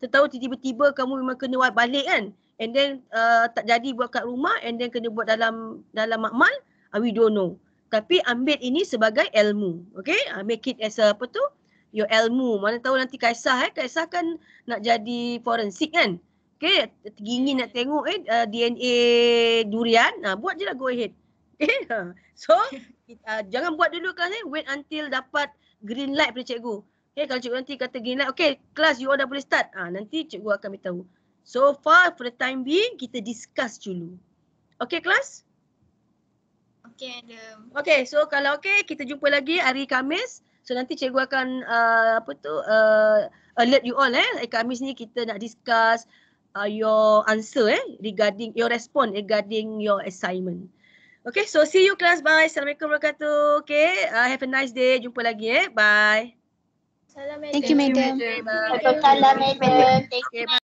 S1: Tahu tiba-tiba kamu memang kena balik kan? And then uh, tak jadi buat kat rumah and then kena buat dalam dalam makmal, uh, we don't know. Tapi ambil ini sebagai ilmu. Okay, uh, make it as a, apa tu? Your ilmu. Mana tahu nanti Kaisah eh. Kaisah kan nak jadi forensik kan? Okay, tergingin nak tengok eh uh, DNA durian. Nah, uh, buat je lah go ahead. Okay, so uh, jangan buat dulu kan eh. Wait until dapat green light pada cikgu. Okay, kalau cikgu nanti kata green light, okay, kelas you all dah boleh start. Ah, ha, nanti cikgu akan beritahu. So far, for the time being, kita discuss dulu. Okay, kelas? Okay, Adam. Okay, so kalau okay, kita jumpa lagi hari Kamis. So nanti cikgu akan uh, apa tu uh, alert you all eh. Hari Kamis ni kita nak discuss uh, your answer eh regarding your response regarding your assignment. Okay, so see you class. Bye. Assalamualaikum warahmatullahi wabarakatuh. Okay, uh, have a nice day. Jumpa lagi eh. Bye. Salam. Thank you, madam. Thank you, madam. Thank you, madam.